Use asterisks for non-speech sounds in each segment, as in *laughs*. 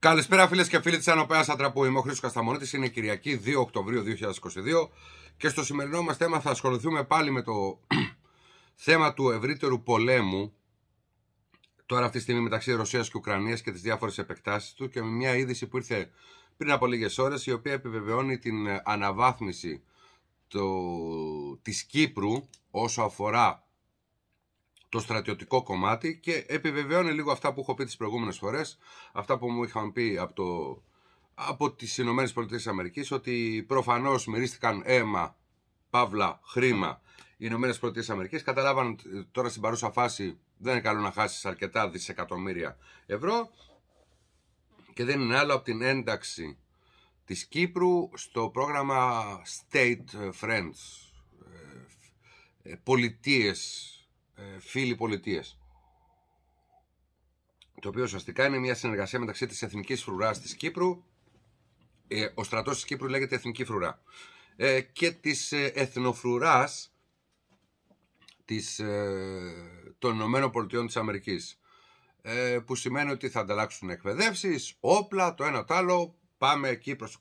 Καλησπέρα φίλες και φίλοι της Ανωπαίας Ατραπού. Είμαι ο Χρήσο Κασταμονίτης. Είναι Κυριακή 2 Οκτωβρίου 2022 και στο σημερινό μας θέμα θα ασχοληθούμε πάλι με το *clears throat* θέμα του ευρύτερου πολέμου τώρα αυτή τη στιγμή μεταξύ Ρωσίας και Ουκρανίας και τις διάφορες επεκτάσεις του και με μια είδηση που ήρθε πριν από λίγες ώρες η οποία επιβεβαιώνει την ε, αναβάθμιση το... της Κύπρου όσο αφορά το στρατιωτικό κομμάτι και επιβεβαιώνει λίγο αυτά που έχω πει τις προηγούμενες φορές, αυτά που μου είχαν πει από, το, από τις Ηνωμένες Πολιτείες Αμερικής, ότι προφανώς μυρίστηκαν αίμα, παύλα, χρήμα οι Ηνωμένες Πολιτείες Αμερικής καταλάβαν ε, τώρα στην παρούσα φάση δεν είναι καλό να χάσεις αρκετά δισεκατομμύρια ευρώ και δεν είναι άλλο από την ένταξη της Κύπρου στο πρόγραμμα State Friends, ε, ε, πολιτείες ε, φίλοι πολιτείες το οποίο ουσιαστικά είναι μια συνεργασία μεταξύ της Εθνικής φρουράς της Κύπρου ε, ο στρατός της Κύπρου λέγεται Εθνική Φρουρά ε, και της ε, εθνοφρουράς της, ε, των Ηνωμένων Πολιτειών της Αμερικής που σημαίνει ότι θα ανταλλάξουν εκπαιδεύσεις. όπλα, το ένα το άλλο πάμε εκεί προς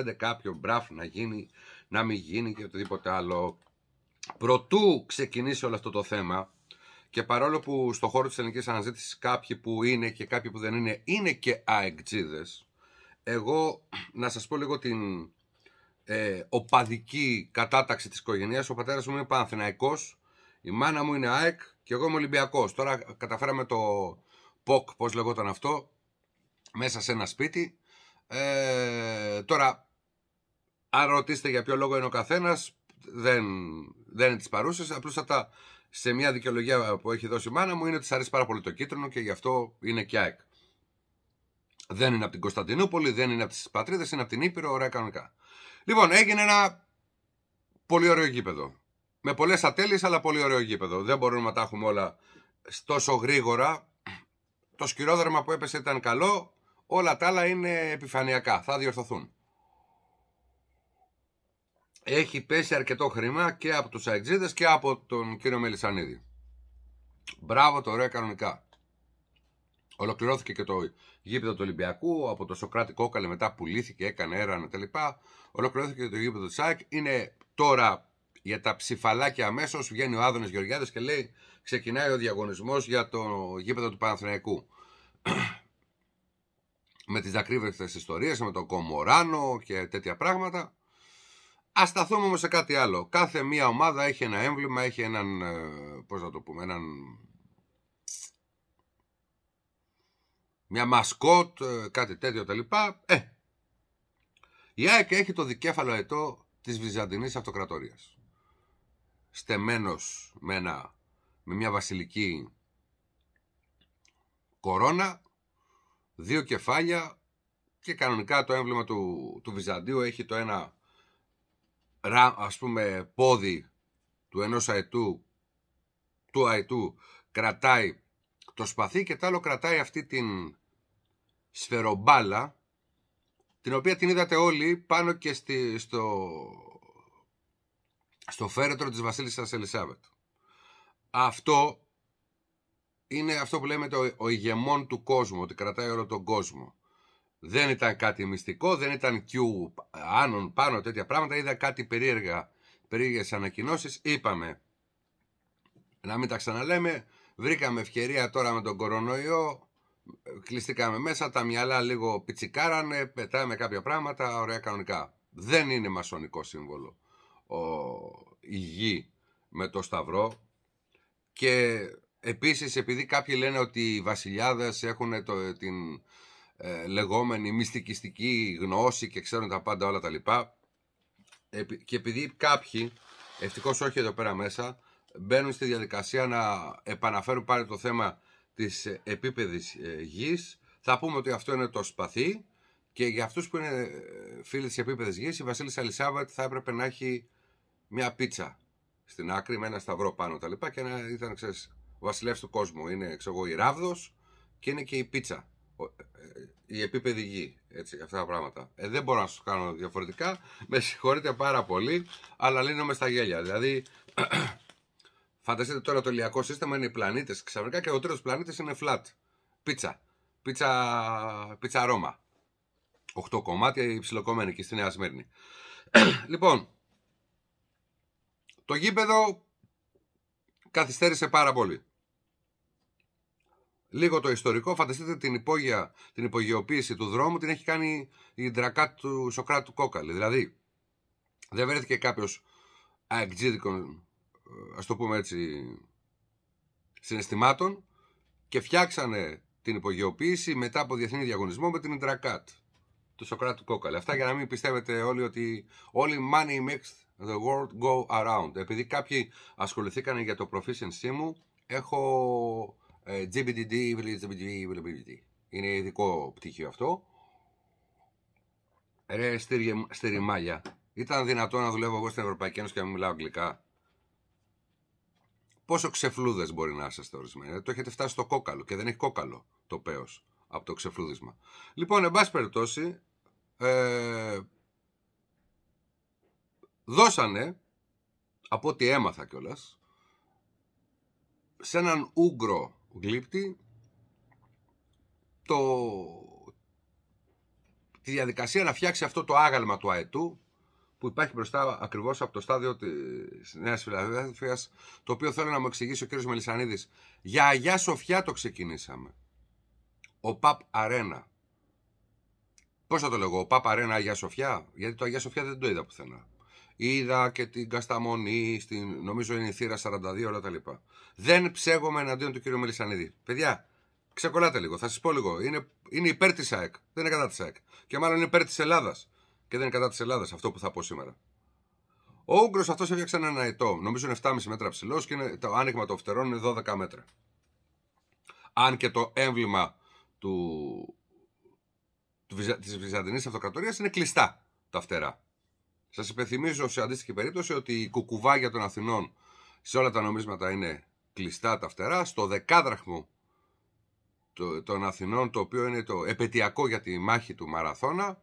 24-25 κάποιο μπραφ να γίνει, να μην γίνει και οτιδήποτε άλλο Προτού ξεκινήσει όλο αυτό το θέμα και παρόλο που στο χώρο της ελληνικής αναζήτησης κάποιοι που είναι και κάποιοι που δεν είναι είναι και αεκτζίδες εγώ να σας πω λίγο την ε, οπαδική κατάταξη της οικογένειας ο πατέρας μου είναι Παναθηναϊκός η μάνα μου είναι ΑΕΚ και εγώ είμαι Ολυμπιακός τώρα καταφέραμε το ΠΟΚ πως λεγόταν αυτό μέσα σε ένα σπίτι ε, τώρα αν ρωτήσετε για ποιο λόγο είναι ο καθένας δεν δεν είναι της παρούσας. Απλούστατα σε μια δικαιολογία που έχει δώσει η μάνα μου είναι ότι της αρέσει πάρα πολύ το κίτρινο και γι' αυτό είναι και ΑΕΚ. Δεν είναι από την Κωνσταντινούπολη, δεν είναι από τις πατρίδες, είναι από την Ήπειρο, ωραία κανονικά. Λοιπόν, έγινε ένα πολύ ωραίο γήπεδο. Με πολλές ατέλειες, αλλά πολύ ωραίο γήπεδο. Δεν μπορούμε να τα έχουμε όλα τόσο γρήγορα. Το σκυρόδρομα που έπεσε ήταν καλό. Όλα τα άλλα είναι επιφανειακά. Θα διορθωθούν έχει πέσει αρκετό χρήμα και από τους αεξίδες και από τον κύριο Μελισανίδη. Μπράβο, το ωραία κανονικά. Ολοκληρώθηκε και το γήπεδο του Ολυμπιακού, από το Σοκράτη Κόκαλε μετά πουλήθηκε, έκανε έρανε λοιπά. Ολοκληρώθηκε και το γήπεδο του ΣΑΕΚ. Είναι τώρα για τα ψηφαλάκια αμέσως βγαίνει ο Άδωνη Γεωργιάδης και λέει: Ξεκινάει ο διαγωνισμός για το γήπεδο του Παναθηναϊκού. *clears throat* με τις δακρύβευτες ιστορίες, με τον Κομοράνο και τέτοια πράγματα. Ας σταθούμε όμως σε κάτι άλλο. Κάθε μία ομάδα έχει ένα έμβλημα, έχει έναν. Ε, Πώς να το πούμε, έναν. Μια μασκότ, ε, κάτι τέτοιο τα λοιπά. Ε, η ΑΕΚ έχει το δικέφαλο ετό της Βυζαντινής Αυτοκρατορίας. Στεμένος με, ένα, με μια βασιλική κορώνα, δύο κεφάλια και κανονικά το έμβλημα του, του Βυζαντίου έχει το ένα ας πούμε πόδι του ενός αετού του αετού κρατάει το σπαθί και το άλλο κρατάει αυτή την σφαιρομπάλα την οποία την είδατε όλοι πάνω και στη, στο, στο φέρετρο της βασίλισσας Ελισάβετ. Αυτό είναι αυτό που λέμε το ο ηγεμόν του κόσμου, ότι κρατάει όλο τον κόσμο. Δεν ήταν κάτι μυστικό, δεν ήταν Q άνων πάνω τέτοια πράγματα. Είδα κάτι περίεργα, περίεργες ανακοινώσεις, Είπαμε, να μην τα ξαναλέμε, βρήκαμε ευκαιρία τώρα με τον κορονοϊό, κλειστήκαμε μέσα, τα μυαλά λίγο πιτσικάρανε, πετάμε κάποια πράγματα, ωραία κανονικά. Δεν είναι μασονικό σύμβολο ο, η γη με το σταυρό και επίσης επειδή κάποιοι λένε ότι οι βασιλιάδες έχουν το, την, ε, λεγόμενη μυστικιστική γνώση και ξέρουν τα πάντα όλα τα λοιπά. και επειδή κάποιοι, ευτυχώς όχι εδώ πέρα μέσα, μπαίνουν στη διαδικασία να επαναφέρουν πάλι το θέμα της επίπεδης ε, γης, θα πούμε ότι αυτό είναι το σπαθί και για αυτούς που είναι ε, φίλοι της επίπεδης γης, η Βασίλισσα Ελισάβετ θα έπρεπε να έχει μια πίτσα στην άκρη με ένα σταυρό πάνω τα λοιπά και να ήταν, ξέρεις, βασιλεύς του κόσμου. Είναι, ξέρω η Ράβδος και είναι και η πίτσα. Ε, ε, η επίπεδη γη. Έτσι, αυτά τα πράγματα. Ε, δεν μπορώ να σας κάνω διαφορετικά. Με συγχωρείτε πάρα πολύ, αλλά λύνομαι στα γέλια. Δηλαδή, *clears throat* φανταστείτε τώρα το ηλιακό σύστημα είναι οι πλανήτες ξαφνικά και ο τρίτος πλανήτης είναι flat. Πίτσα. Πίτσα, πίτσα Ρώμα. Οχτώ κομμάτια υψηλοκομμένη και στη Νέα Σμύρνη. *clears throat* λοιπόν, το γήπεδο καθυστέρησε πάρα πολύ. Λίγο το ιστορικό, φανταστείτε την, υπόγεια, την υπογειοποίηση του δρόμου την έχει κάνει η ντρακά του Σοκράτου Κόκαλη. Δηλαδή, δεν βρέθηκε κάποιος αεκτζίδικο, ε, ας το πούμε έτσι, συναισθημάτων και φτιάξανε την υπογειοποίηση μετά από διεθνή διαγωνισμό με την Ιντρακάτ του Σοκράτου Κόκαλη. Αυτά για να μην πιστεύετε όλοι ότι όλοι money makes the world go around. Επειδή κάποιοι ασχοληθήκανε για το proficiency μου, έχω ε, GBDD, GBDD, είναι ειδικό πτυχίο αυτό. Ρε στεριμάλια. Ήταν δυνατό να δουλεύω εγώ στην Ευρωπαϊκή Ένωση και να μην μιλάω αγγλικά. Πόσο ξεφλούδες μπορεί να είσαστε ορισμένοι. Το έχετε φτάσει στο κόκαλο και δεν έχει κόκαλο το παίο από το ξεφλούδισμα. Λοιπόν, εν πάση περιπτώσει, ε, δώσανε, από ό,τι έμαθα κιόλας, σε έναν Ούγγρο γλύπτη το, τη διαδικασία να φτιάξει αυτό το άγαλμα του αετού που υπάρχει μπροστά ακριβώς από το στάδιο της Νέας Φιλαδέλφειας το οποίο θέλω να μου εξηγήσει ο κύριος Μελισανίδης. Για Αγιά Σοφιά το ξεκινήσαμε. Ο Παπ Αρένα. Πώς θα το λέγω, ο Παπ Αρένα Αγιά Σοφιά, γιατί το Αγιά Σοφιά δεν το είδα πουθενά. Είδα και την Κασταμονή, στην, νομίζω είναι η Θήρα 42, όλα τα λοιπά. Δεν ψέγομαι εναντίον του κύριου Μελισανίδη. Παιδιά, ξεκολλάτε λίγο, θα σας πω λίγο. Είναι, είναι υπέρ της ΑΕΚ, δεν είναι κατά της ΑΕΚ. Και μάλλον είναι υπέρ της Ελλάδας. Και δεν είναι κατά της Ελλάδας αυτό που θα πω σήμερα. Ο Ούγκρο αυτός έφτιαξε ένα αετό, νομίζω είναι 7,5 μέτρα ψηλός και είναι, το άνοιγμα των φτερών είναι 12 μέτρα. Αν και το έμβλημα του, του, της Βυζαντινής Αυτοκρατορίας είναι κλειστά τα φτερά. Σας υπενθυμίζω σε αντίστοιχη περίπτωση ότι η κουκουβάγια των Αθηνών σε όλα τα νομίσματα είναι κλειστά τα φτερά. Στο δεκάδραχμο των Αθηνών, το οποίο είναι το επαιτειακό για τη μάχη του Μαραθώνα,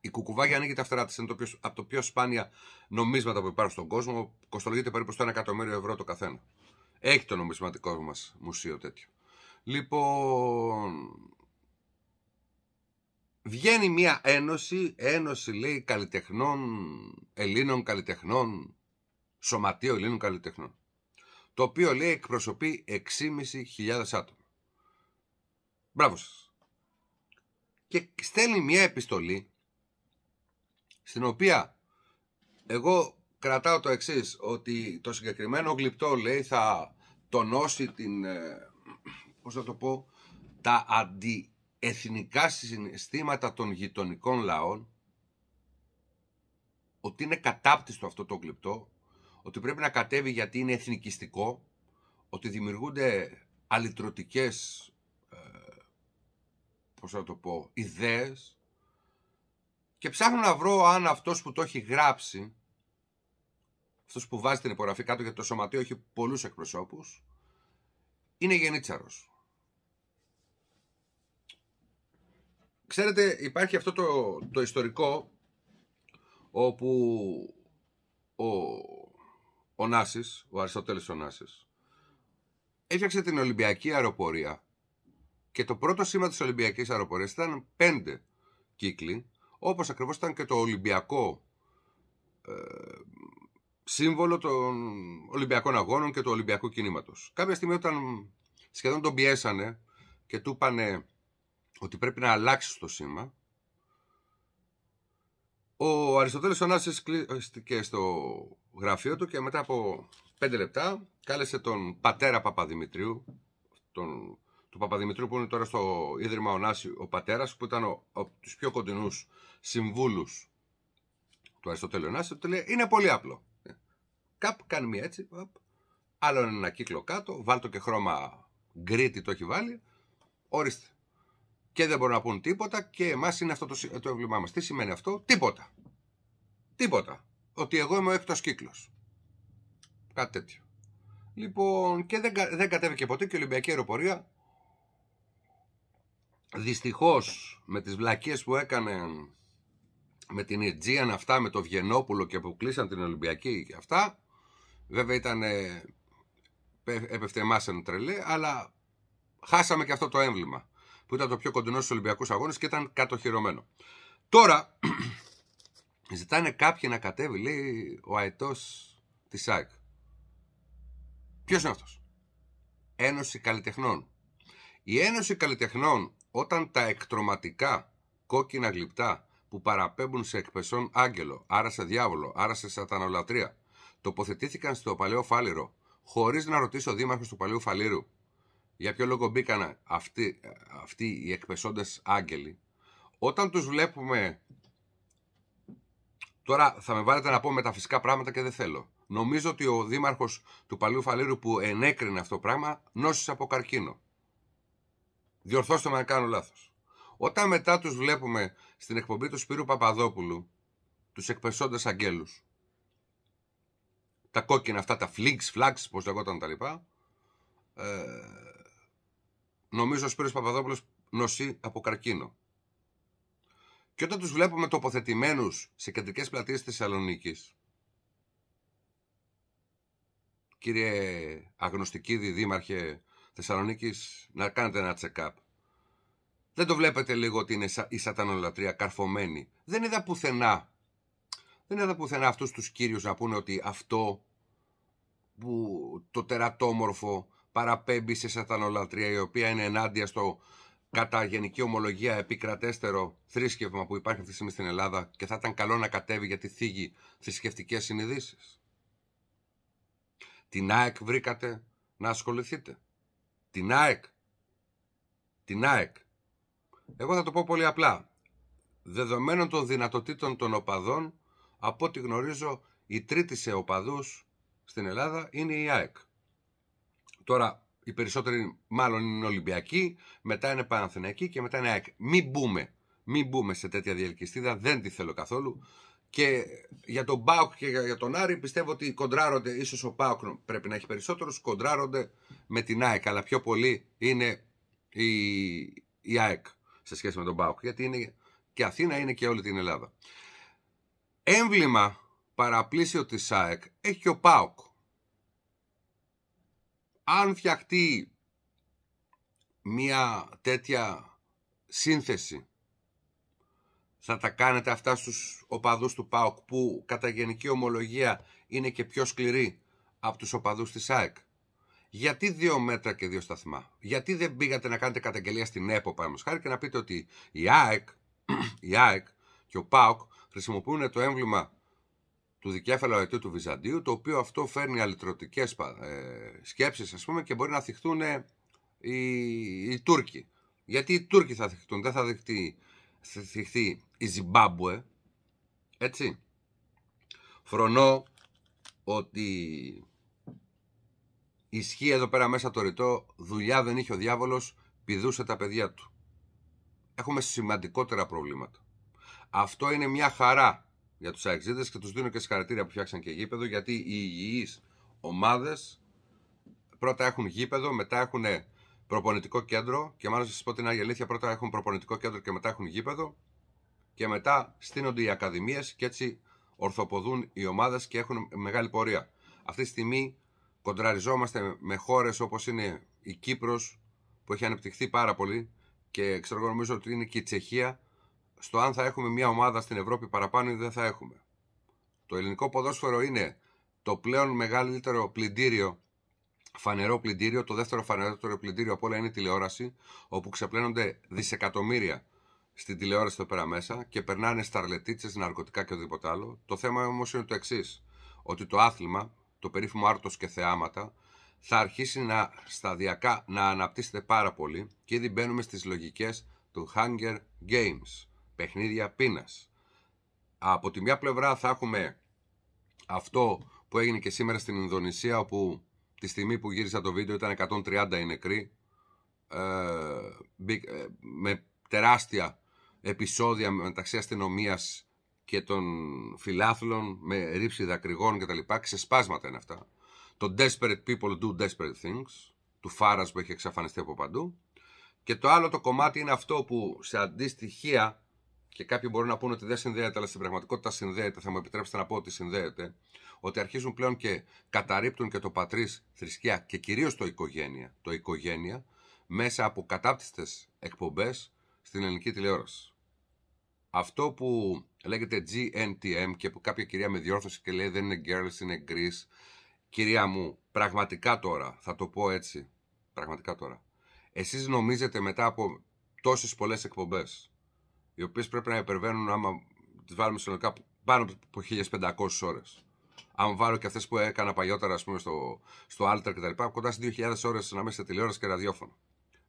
η κουκουβάγια ανοίγει τα φτερά της. Είναι από το πιο σπάνια νομίσματα που υπάρχουν στον κόσμο. Κοστολογείται περίπου στο 1 εκατομμύριο ευρώ το καθένα. Έχει το νομισματικό μας μουσείο τέτοιο. Λοιπόν, Βγαίνει μια ένωση, ένωση λέει καλλιτεχνών, Ελλήνων καλλιτεχνών, σωματείο Ελλήνων καλλιτεχνών, το οποίο λέει εκπροσωπεί 6.500 άτομα. Μπράβο σας. Και στέλνει μια επιστολή, στην οποία εγώ κρατάω το εξής, ότι το συγκεκριμένο γλυπτό λέει θα τονώσει την, ε, πώς θα το πω, τα αντι εθνικά συναισθήματα των γειτονικών λαών ότι είναι κατάπτυστο αυτό το κλειπτό, ότι πρέπει να κατέβει γιατί είναι εθνικιστικό, ότι δημιουργούνται αλυτρωτικές, ε, πώς το πω, ιδέες και ψάχνω να βρω αν αυτός που το έχει γράψει, αυτός που βάζει την υπογραφή κάτω γιατί το σωματείο έχει πολλούς εκπροσώπους, είναι γενίτσαρος. Ξέρετε, υπάρχει αυτό το, το ιστορικό όπου ο, ο ο Αριστοτέλης ο Νάσης, έφτιαξε την Ολυμπιακή αεροπορία και το πρώτο σήμα της Ολυμπιακής αεροπορίας ήταν πέντε κύκλοι, όπως ακριβώς ήταν και το Ολυμπιακό ε, σύμβολο των Ολυμπιακών Αγώνων και του Ολυμπιακού Κινήματος. Κάποια στιγμή όταν σχεδόν τον πιέσανε και του είπανε ότι πρέπει να αλλάξει το σήμα. Ο Αριστοτέλης Ωνάσης κλείστηκε στο γραφείο του και μετά από πέντε λεπτά κάλεσε τον πατέρα Παπαδημητρίου, τον, του Παπαδημητρίου που είναι τώρα στο Ίδρυμα Ωνάση, ο πατέρας που ήταν ο, από τους πιο κοντινούς συμβούλους του Αριστοτέλη Ωνάση, του λέει είναι πολύ απλό. Κάπ, κάνει μία έτσι, άλλο ένα κύκλο κάτω, βάλτο και χρώμα γκρίτι το έχει βάλει, ορίστε και δεν μπορούν να πούν τίποτα και εμάς είναι αυτό το, το μας. Τι σημαίνει αυτό, τίποτα. Τίποτα. Ότι εγώ είμαι ο έκτος κύκλος. Κάτι τέτοιο. Λοιπόν, και δεν, δεν κατέβηκε ποτέ και η Ολυμπιακή Αεροπορία. Δυστυχώς με τις βλακίες που έκανε με την Αιτζίαν αυτά, με το Βιενόπουλο και που κλείσαν την Ολυμπιακή και αυτά. Βέβαια ήταν. Έπεφτε εμάς τρελέ, αλλά χάσαμε και αυτό το έμβλημα που ήταν το πιο κοντινό στους Ολυμπιακούς Αγώνες και ήταν κατοχυρωμένο. Τώρα *clears throat* ζητάνε κάποιοι να κατέβει, λέει ο αετός της ΣΑΕΚ. Ποιος είναι αυτός, Ένωση Καλλιτεχνών. Η Ένωση Καλλιτεχνών, όταν τα εκτροματικά κόκκινα γλυπτά που παραπέμπουν σε εκπεσόν άγγελο, άρα σε διάβολο, άρα σε σατανολατρία, τοποθετήθηκαν στο παλαιό φάληρο, χωρίς να ρωτήσει ο δήμαρχος του παλαιού φαλήρου για ποιο λόγο μπήκαν αυτοί, αυτοί οι εκπεσόντες άγγελοι, όταν τους βλέπουμε... Τώρα θα με βάλετε να πω μεταφυσικά πράγματα και δεν θέλω. Νομίζω ότι ο δήμαρχος του Παλαιού Φαλήρου που ενέκρινε αυτό το πράγμα νόσησε από καρκίνο. Διορθώστε με να κάνω λάθος. Όταν μετά τους βλέπουμε στην εκπομπή του Σπύρου Παπαδόπουλου, τους εκπεσόντες αγγέλους, τα κόκκινα αυτά, τα φλίξ, φλάξ, πώς λεγόταν τα λοιπά, ε, νομίζω ο Σπύρος Παπαδόπουλος νοσεί από καρκίνο. Και όταν τους βλέπουμε τοποθετημένους σε κεντρικές πλατείες της Θεσσαλονίκης. κύριε αγνωστική διδήμαρχε Θεσσαλονίκης, να κάνετε τσεκάπ; Δεν το βλέπετε λίγο ότι είναι η σατανολατρία καρφωμένη. Δεν είδα πουθενά. Δεν είδα πουθενά αυτούς τους κύριους να πούνε ότι αυτό που το τερατόμορφο παραπέμπει σε σατανολατρία η οποία είναι ενάντια στο κατά γενική ομολογία επικρατέστερο θρήσκευμα που υπάρχει αυτή τη στιγμή στην Ελλάδα και θα ήταν καλό να κατέβει γιατί θίγει θρησκευτικές συνειδήσεις. Την ΑΕΚ βρήκατε να ασχοληθείτε. Την ΑΕΚ. Την ΑΕΚ. Εγώ θα το πω πολύ απλά. Δεδομένων των δυνατοτήτων των οπαδών, από ό,τι γνωρίζω, η τρίτη σε οπαδούς στην Ελλάδα είναι η ΑΕΚ. Τώρα οι περισσότεροι μάλλον είναι Ολυμπιακοί, μετά είναι Παναθηναϊκοί και μετά είναι ΑΕΚ. Μην μπούμε, μην μπούμε σε τέτοια διελκυστίδα, δεν τη θέλω καθόλου. Και για τον Πάοκ και για τον Άρη πιστεύω ότι κοντράρονται, ίσως ο Πάοκ πρέπει να έχει περισσότερους, κοντράρονται με την ΑΕΚ. Αλλά πιο πολύ είναι η, η ΑΕΚ σε σχέση με τον Πάοκ. Γιατί είναι και Αθήνα, είναι και όλη την Ελλάδα. Έμβλημα παραπλήσιο της ΑΕΚ έχει και ο ΠΑΟΚ αν φτιαχτεί μια τέτοια σύνθεση θα τα κάνετε αυτά στους οπαδούς του ΠΑΟΚ που κατά γενική ομολογία είναι και πιο σκληροί από τους οπαδούς της ΑΕΚ. Γιατί δύο μέτρα και δύο σταθμά. Γιατί δεν πήγατε να κάνετε καταγγελία στην ΕΠΟ χάρη και να πείτε ότι η ΑΕΚ, *clears throat* η ΑΕΚ και ο ΠΑΟΚ χρησιμοποιούν το έμβλημα του δικέφαλου αιτίου του Βυζαντίου, το οποίο αυτό φέρνει αλυτρωτικές ε, σκέψεις ας πούμε και μπορεί να θυχτούν ε, οι, οι Τούρκοι. Γιατί οι Τούρκοι θα θυχτούν, δεν θα δεχτεί, θυχτεί η Ζιμπάμπουε, έτσι. Φρονώ ότι ισχύει εδώ πέρα μέσα το ρητό δουλειά δεν είχε ο διάβολος, πηδούσε τα παιδιά του. Έχουμε σημαντικότερα προβλήματα. Αυτό είναι μια χαρά για τους αεξίδε και τους δίνω και συγχαρητήρια που φτιάξαν και γήπεδο γιατί οι υγιείς ομάδες πρώτα έχουν γήπεδο, μετά έχουν προπονητικό κέντρο και μάλλον σας πω την αλήθεια, πρώτα έχουν προπονητικό κέντρο και μετά έχουν γήπεδο και μετά στείνονται οι ακαδημίες και έτσι ορθοποδούν οι ομάδες και έχουν μεγάλη πορεία. Αυτή τη στιγμή κοντραριζόμαστε με χώρες όπως είναι η Κύπρος που έχει ανεπτυχθεί πάρα πολύ και ξέρω νομίζω ότι είναι και η Τσεχία στο αν θα έχουμε μια ομάδα στην Ευρώπη παραπάνω ή δεν θα έχουμε. Το ελληνικό ποδόσφαιρο είναι το πλέον μεγαλύτερο πλυντήριο, φανερό πλυντήριο, το δεύτερο φανερότερο πλυντήριο από όλα είναι η τηλεόραση, όπου ξεπλένονται δισεκατομμύρια στην τηλεόραση εδώ πέρα μέσα και περνάνε σταρλετίτσες, ναρκωτικά και οτιδήποτε άλλο. Το θέμα όμως είναι το εξής: Ότι το άθλημα, το περίφημο άρτος και θεάματα, θα αρχίσει να σταδιακά να αναπτύσσεται πάρα πολύ και ήδη μπαίνουμε στις λογικές του Hunger Games παιχνίδια πείνας. Από τη μια πλευρά θα έχουμε αυτό που έγινε και σήμερα στην Ινδονησία όπου τη στιγμή που γύρισα το βίντεο ήταν 130 οι νεκροί ε, ε, με τεράστια επεισόδια μεταξύ αστυνομίας και των φιλάθλων με ρήψη δακρυγών κτλ. Ξεσπάσματα είναι αυτά. Το Desperate People Do Desperate Things του Φάρας που έχει εξαφανιστεί από παντού. Και το άλλο το κομμάτι είναι αυτό που σε αντιστοιχεία και κάποιοι μπορούν να πούνε ότι δεν συνδέεται, αλλά στην πραγματικότητα συνδέεται, θα μου επιτρέψετε να πω ότι συνδέεται, ότι αρχίζουν πλέον και καταρρύπτουν και το πατρίς, θρησκεία και κυρίως το οικογένεια, το οικογένεια μέσα από κατάπτυστες εκπομπές στην ελληνική τηλεόραση. Αυτό που λέγεται GNTM και που κάποια κυρία με διόρθωσε και λέει δεν είναι girls, είναι Greece. Κυρία μου, πραγματικά τώρα, θα το πω έτσι, πραγματικά τώρα, εσείς νομίζετε μετά από τόσες πολλές εκπομπές οι οποίες πρέπει να υπερβαίνουν άμα τις βάλουμε συνολικά πάνω από 1500 ώρες. Αν βάλω και αυτές που έκανα παλιότερα, ας πούμε, στο, στο Alter κτλ., κοντά στις 2.000 ώρε ανάμεσα σε τηλεόραση και ραδιόφωνο.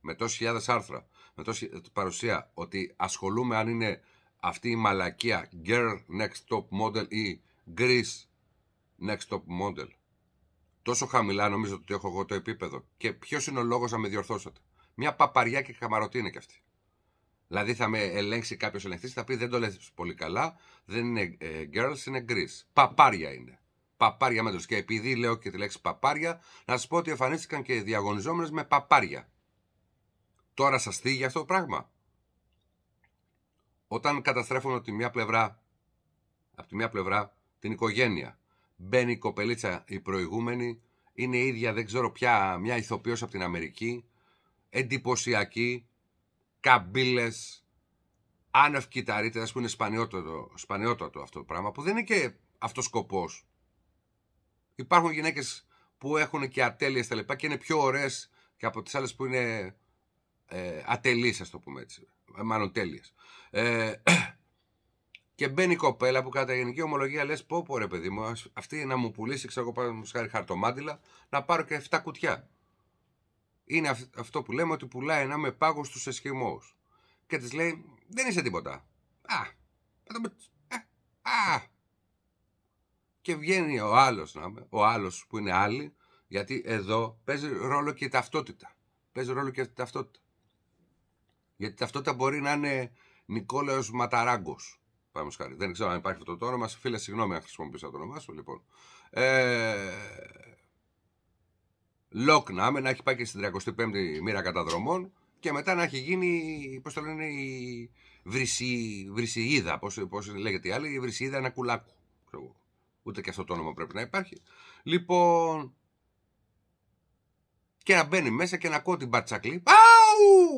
Με τόσε χιλιάδες άρθρα, με τόση παρουσία, ότι ασχολούμαι αν είναι αυτή η μαλακία Girl Next Top Model ή Greece Next Top Model. Τόσο χαμηλά νομίζω ότι έχω εγώ το επίπεδο. Και ποιος είναι ο λόγος να με διορθώσετε. Μια παπαριά και καμαρωτή είναι κι αυτή. Δηλαδή θα με ελέγξει κάποιος ελεγχτή θα πει δεν το λες πολύ καλά, δεν είναι ε, girls, είναι Greece. Παπάρια είναι. Παπάρια μέτρο Και επειδή λέω και τη λέξη παπάρια, να σας πω ότι εμφανίστηκαν και οι διαγωνιζόμενες με παπάρια. Τώρα σας θίγει αυτό το πράγμα. Όταν καταστρέφουμε από τη μια πλευρά, από τη μια πλευρά την οικογένεια, μπαίνει η κοπελίτσα η προηγούμενη, είναι η ίδια δεν ξέρω πια μια ηθοποιός από την Αμερική, εντυπωσιακή, καμπύλες, άνευ κυταρίτε, που είναι σπανιότατο, σπανιότατο αυτό το πράγμα που δεν είναι και αυτός σκοπός. Υπάρχουν γυναίκες που έχουν και ατέλειες τα λοιπά και είναι πιο ωραίες και από τις άλλες που είναι ε, ατελείς ας το πούμε έτσι, ε, μάλλον τέλειες. Ε, *clears throat* και μπαίνει η κοπέλα που κατά γενική ομολογία λες πω πω ρε παιδί μου αυτή να μου πουλήσει ξέρω εγώ, μου χαρτομάτιλα να πάρω και 7 κουτιά είναι αυτό που λέμε ότι πουλάει ένα με πάγος στους εσχημού. Και της λέει, δεν είσαι τίποτα. Α, α, ε, α. Και βγαίνει ο άλλος, ο άλλος που είναι άλλη, γιατί εδώ παίζει ρόλο και η ταυτότητα. Παίζει ρόλο και η ταυτότητα. Γιατί η ταυτότητα μπορεί να είναι Νικόλαος ματαράγκος. Πάμε Δεν ξέρω αν υπάρχει αυτό το όνομα. Φίλε, συγγνώμη αν χρησιμοποίησα το όνομά σου. Λοιπόν. Ε, Λοκ να να έχει πάει και στην 35η μοίρα καταδρομών και μετά να έχει γίνει, πώς το λένε, η βρυσι, βρυσιίδα, πώς λέγεται η άλλη, η βρυσιίδα ένα κουλάκου. Ούτε και αυτό το όνομα πρέπει να υπάρχει. Λοιπόν. Και να μπαίνει μέσα και να ακούω την μπατσακλή. Αου!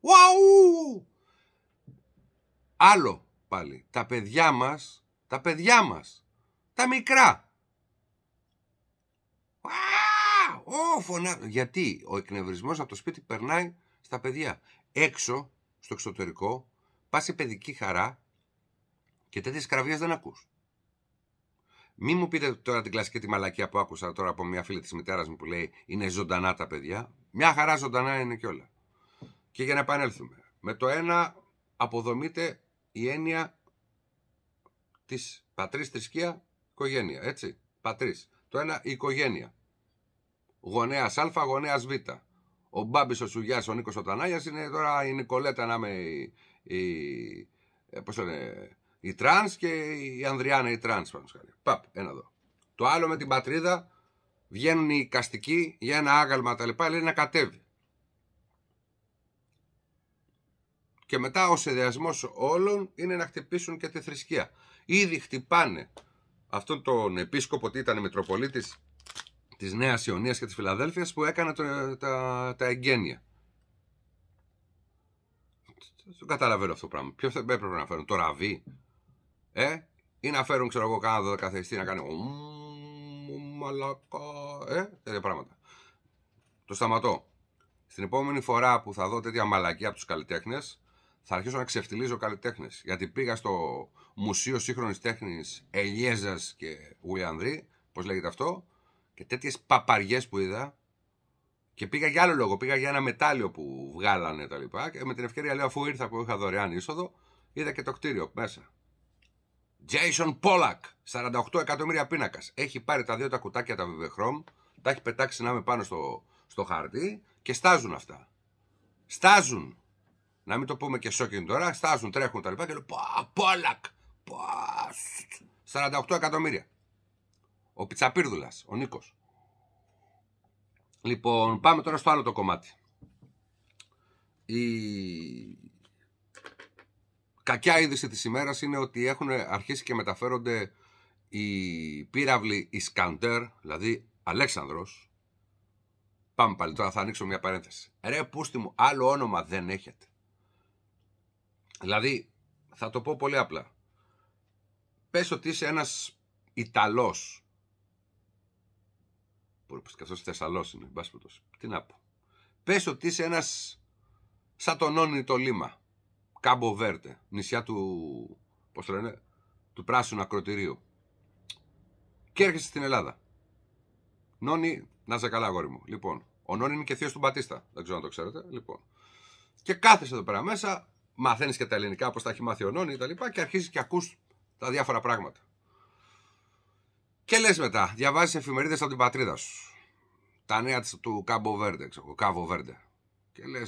Γουάου! Άλλο πάλι. Τα παιδιά μας, τα παιδιά μας, τα μικρά. Ω, φωνά. Γιατί ο εκνευρισμός από το σπίτι περνάει στα παιδιά. Έξω, στο εξωτερικό, πας σε παιδική χαρά και τέτοιες κραυγές δεν ακούς. μη μου πείτε τώρα την κλασική τη μαλακία που άκουσα τώρα από μια φίλη της μητέρας μου που λέει Είναι ζωντανά τα παιδιά. Μια χαρά ζωντανά είναι κιόλα. Και για να επανέλθουμε. Με το ένα αποδομείται η έννοια της πατρίς θρησκεία οικογένεια, έτσι. Πατρίς. Το ένα η οικογένεια γονέας Α, γονέας Β. Ο Μπάμπης ο Σουγιάς, ο Νίκος ο είναι τώρα η Νικολέτα να είμαι η. η ε, πώς είναι, η τραν και η Ανδριάνα, η τραν πάνω Παπ, ένα εδώ. Το άλλο με την πατρίδα βγαίνουν οι καστικοί για ένα άγαλμα τα λοιπά, λέει να κατέβει. Και μετά ο συνδυασμός όλων είναι να χτυπήσουν και τη θρησκεία. Ήδη χτυπάνε αυτόν τον επίσκοπο, ότι ήταν Μητροπολίτης Της νέας Ιωνίας και της Φιλαδέλφειας που έκανε το, τα, τα εγγένεια. Δεν καταλαβαίνω αυτό το πράγμα. Ποιος θα έπρεπε να φέρουν, το ραβί, ε, ή να φέρουν, ξέρω εγώ, κάνα δωδεκαθαριστή να κάνει μαλακά, ε, τέτοια πράγματα. Το σταματώ. Στην επόμενη φορά που θα δω τέτοια μαλακή από τους καλλιτέχνες, θα αρχίσω να ξεφτυλίζω καλλιτέχνες. Γιατί πήγα στο Μουσείο Σύγχρονης Τέχνης Ελιέζας και Ουλιανδρή, πώς λέγεται αυτό, και τέτοιες παπαριές που είδα και πήγα για άλλο λόγο, πήγα για ένα μετάλλιο που βγάλανε τα λοιπά και με την ευκαιρία λέω αφού ήρθα που είχα δωρεάν είσοδο είδα και το κτίριο μέσα. Jason Pollack, 48 εκατομμύρια πίνακας. Έχει πάρει τα δύο τα κουτάκια τα βιβεχρόμ, τα έχει πετάξει να είμαι πάνω στο, στο χαρτί και στάζουν αυτά. Στάζουν. Να μην το πούμε και σόκιν τώρα, στάζουν, τρέχουν τα λοιπά και λέω Πολακ, 48 εκατομμύρια. Ο Πιτσαπίρδουλα, ο Νίκος. Λοιπόν, πάμε τώρα στο άλλο το κομμάτι. Η κακιά είδηση της ημέρας είναι ότι έχουν αρχίσει και μεταφέρονται οι πύραυλοι Ισκαντέρ, δηλαδή Αλέξανδρος. Πάμε πάλι τώρα, θα ανοίξω μια παρένθεση. Ρε πούστη μου, άλλο όνομα δεν έχετε. Δηλαδή, θα το πω πολύ απλά. Πες ότι είσαι ένας Ιταλός που αυτό Θεσσαλός είναι, μπάσποτο. Τι να πω. Πες ότι είσαι ένας σαν τον Όνι το Λίμα. Κάμπο Βέρτε. Νησιά του. Πώς το λένε. Του πράσινου ακροτηρίου. Και έρχεσαι στην Ελλάδα. Νόνι, να είσαι καλά, αγόρι μου. Λοιπόν, ο Νόνι είναι και θείος του Μπατίστα. Δεν ξέρω αν το ξέρετε. Λοιπόν. Και κάθεσαι εδώ πέρα μέσα, μαθαίνεις και τα ελληνικά, όπως τα έχει μάθει ο Νόνι και τα λοιπά, και αρχίζεις και ακούς τα διάφορα πράγματα. Και λες μετά, διαβάζεις εφημερίδες από την πατρίδα σου. Τα νέα του Κάμπο Βέρντε, ξέρω Κάμπο Βέρντε. Και λε,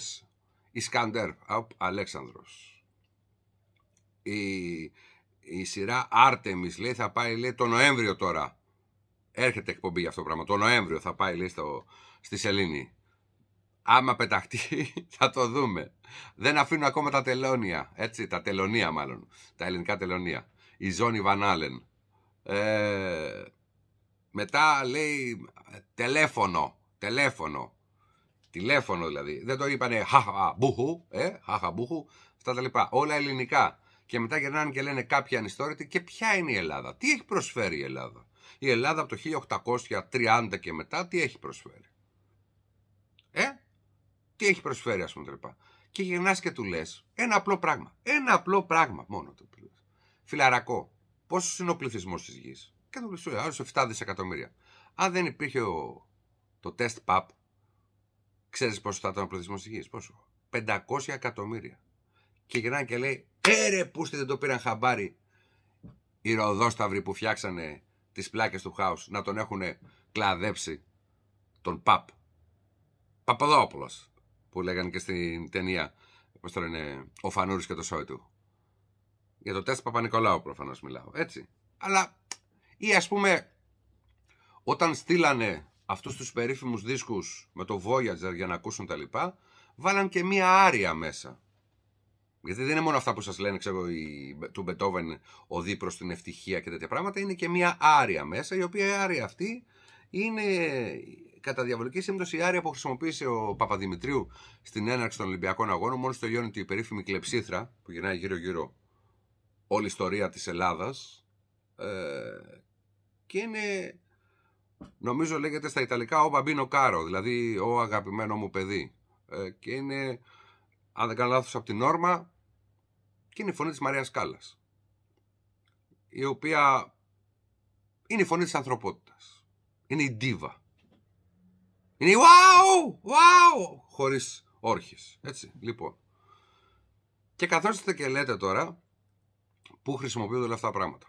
Ισκαντέρ, Αλέξανδρος. Η, η σειρά Άρτεμις λέει θα πάει λέει, το Νοέμβριο τώρα. Έρχεται εκπομπή για αυτό το πράγμα. Το Νοέμβριο θα πάει λέει, στο, στη Σελήνη. Άμα πεταχτεί *laughs* θα το δούμε. Δεν αφήνουν ακόμα τα τελώνια. Έτσι, τα τελωνία μάλλον. Τα ελληνικά τελωνία. Η ζώνη Βανάλεν. Ε, μετά λέει τηλέφωνο, τηλέφωνο, τηλέφωνο δηλαδή. Δεν το είπανε χαχα μπουχου, ε, αυτά τα λοιπά. Όλα ελληνικά. Και μετά γυρνάνε και λένε κάποια ανιστόρετοι και ποια είναι η Ελλάδα. Τι έχει προσφέρει η Ελλάδα. Η Ελλάδα από το 1830 και μετά τι έχει προσφέρει. Ε, τι έχει προσφέρει ας πούμε Και γυρνάς και του λες ένα απλό πράγμα. Ένα απλό πράγμα μόνο Φιλαρακό. Πόσος είναι ο πληθυσμός της γης. το πληθυσμό, άλλου 7 δισεκατομμύρια. Αν δεν υπήρχε το τεστ ΠΑΠ, ξέρεις πόσο θα ήταν ο πληθυσμός της γης. Πόσο. 500 εκατομμύρια. Και γυρνάει και λέει, έρε «Ε, που δεν το πήραν χαμπάρι οι ροδόσταυροι που φτιάξανε τις πλάκες του χάους να τον έχουν κλαδέψει τον Παπ. Παπαδόπουλος. που λέγανε και στην ταινία πώς το λένε, ο Φανούρης και το σόι για το τεστ Παπα-Νικολάου προφανώς μιλάω. Έτσι. Αλλά ή ας πούμε, όταν στείλανε αυτούς τους περίφημους δίσκους με το Voyager για να ακούσουν τα λοιπά, βάλαν και μία άρια μέσα. Γιατί δεν είναι μόνο αυτά που σας λένε, ξέρω, η, του Μπετόβεν, ο Δίπρο στην ευτυχία και τέτοια πράγματα, είναι και μία άρια μέσα, η οποία η άρια αυτή είναι κατά διαβολική σύμπτωση η άρια που χρησιμοποίησε ο Παπαδημητρίου στην έναρξη των Ολυμπιακών Αγώνων, μόλις τελειώνει την περίφημη κλεψίθρα που γυρνάει γύρω-γύρω όλη η ιστορία της Ελλάδας ε, και είναι νομίζω λέγεται στα Ιταλικά ο Μπαμπίνο Κάρο δηλαδή ο αγαπημένο μου παιδί ε, και είναι αν δεν κάνω λάθος από την Όρμα και είναι η φωνή της Μαρίας Κάλλας η οποία είναι η φωνή της ανθρωπότητας είναι η ντίβα είναι η wow, wow χωρίς όρχες έτσι λοιπόν και καθόστε και λέτε τώρα Πού χρησιμοποιούνται όλα αυτά τα πράγματα.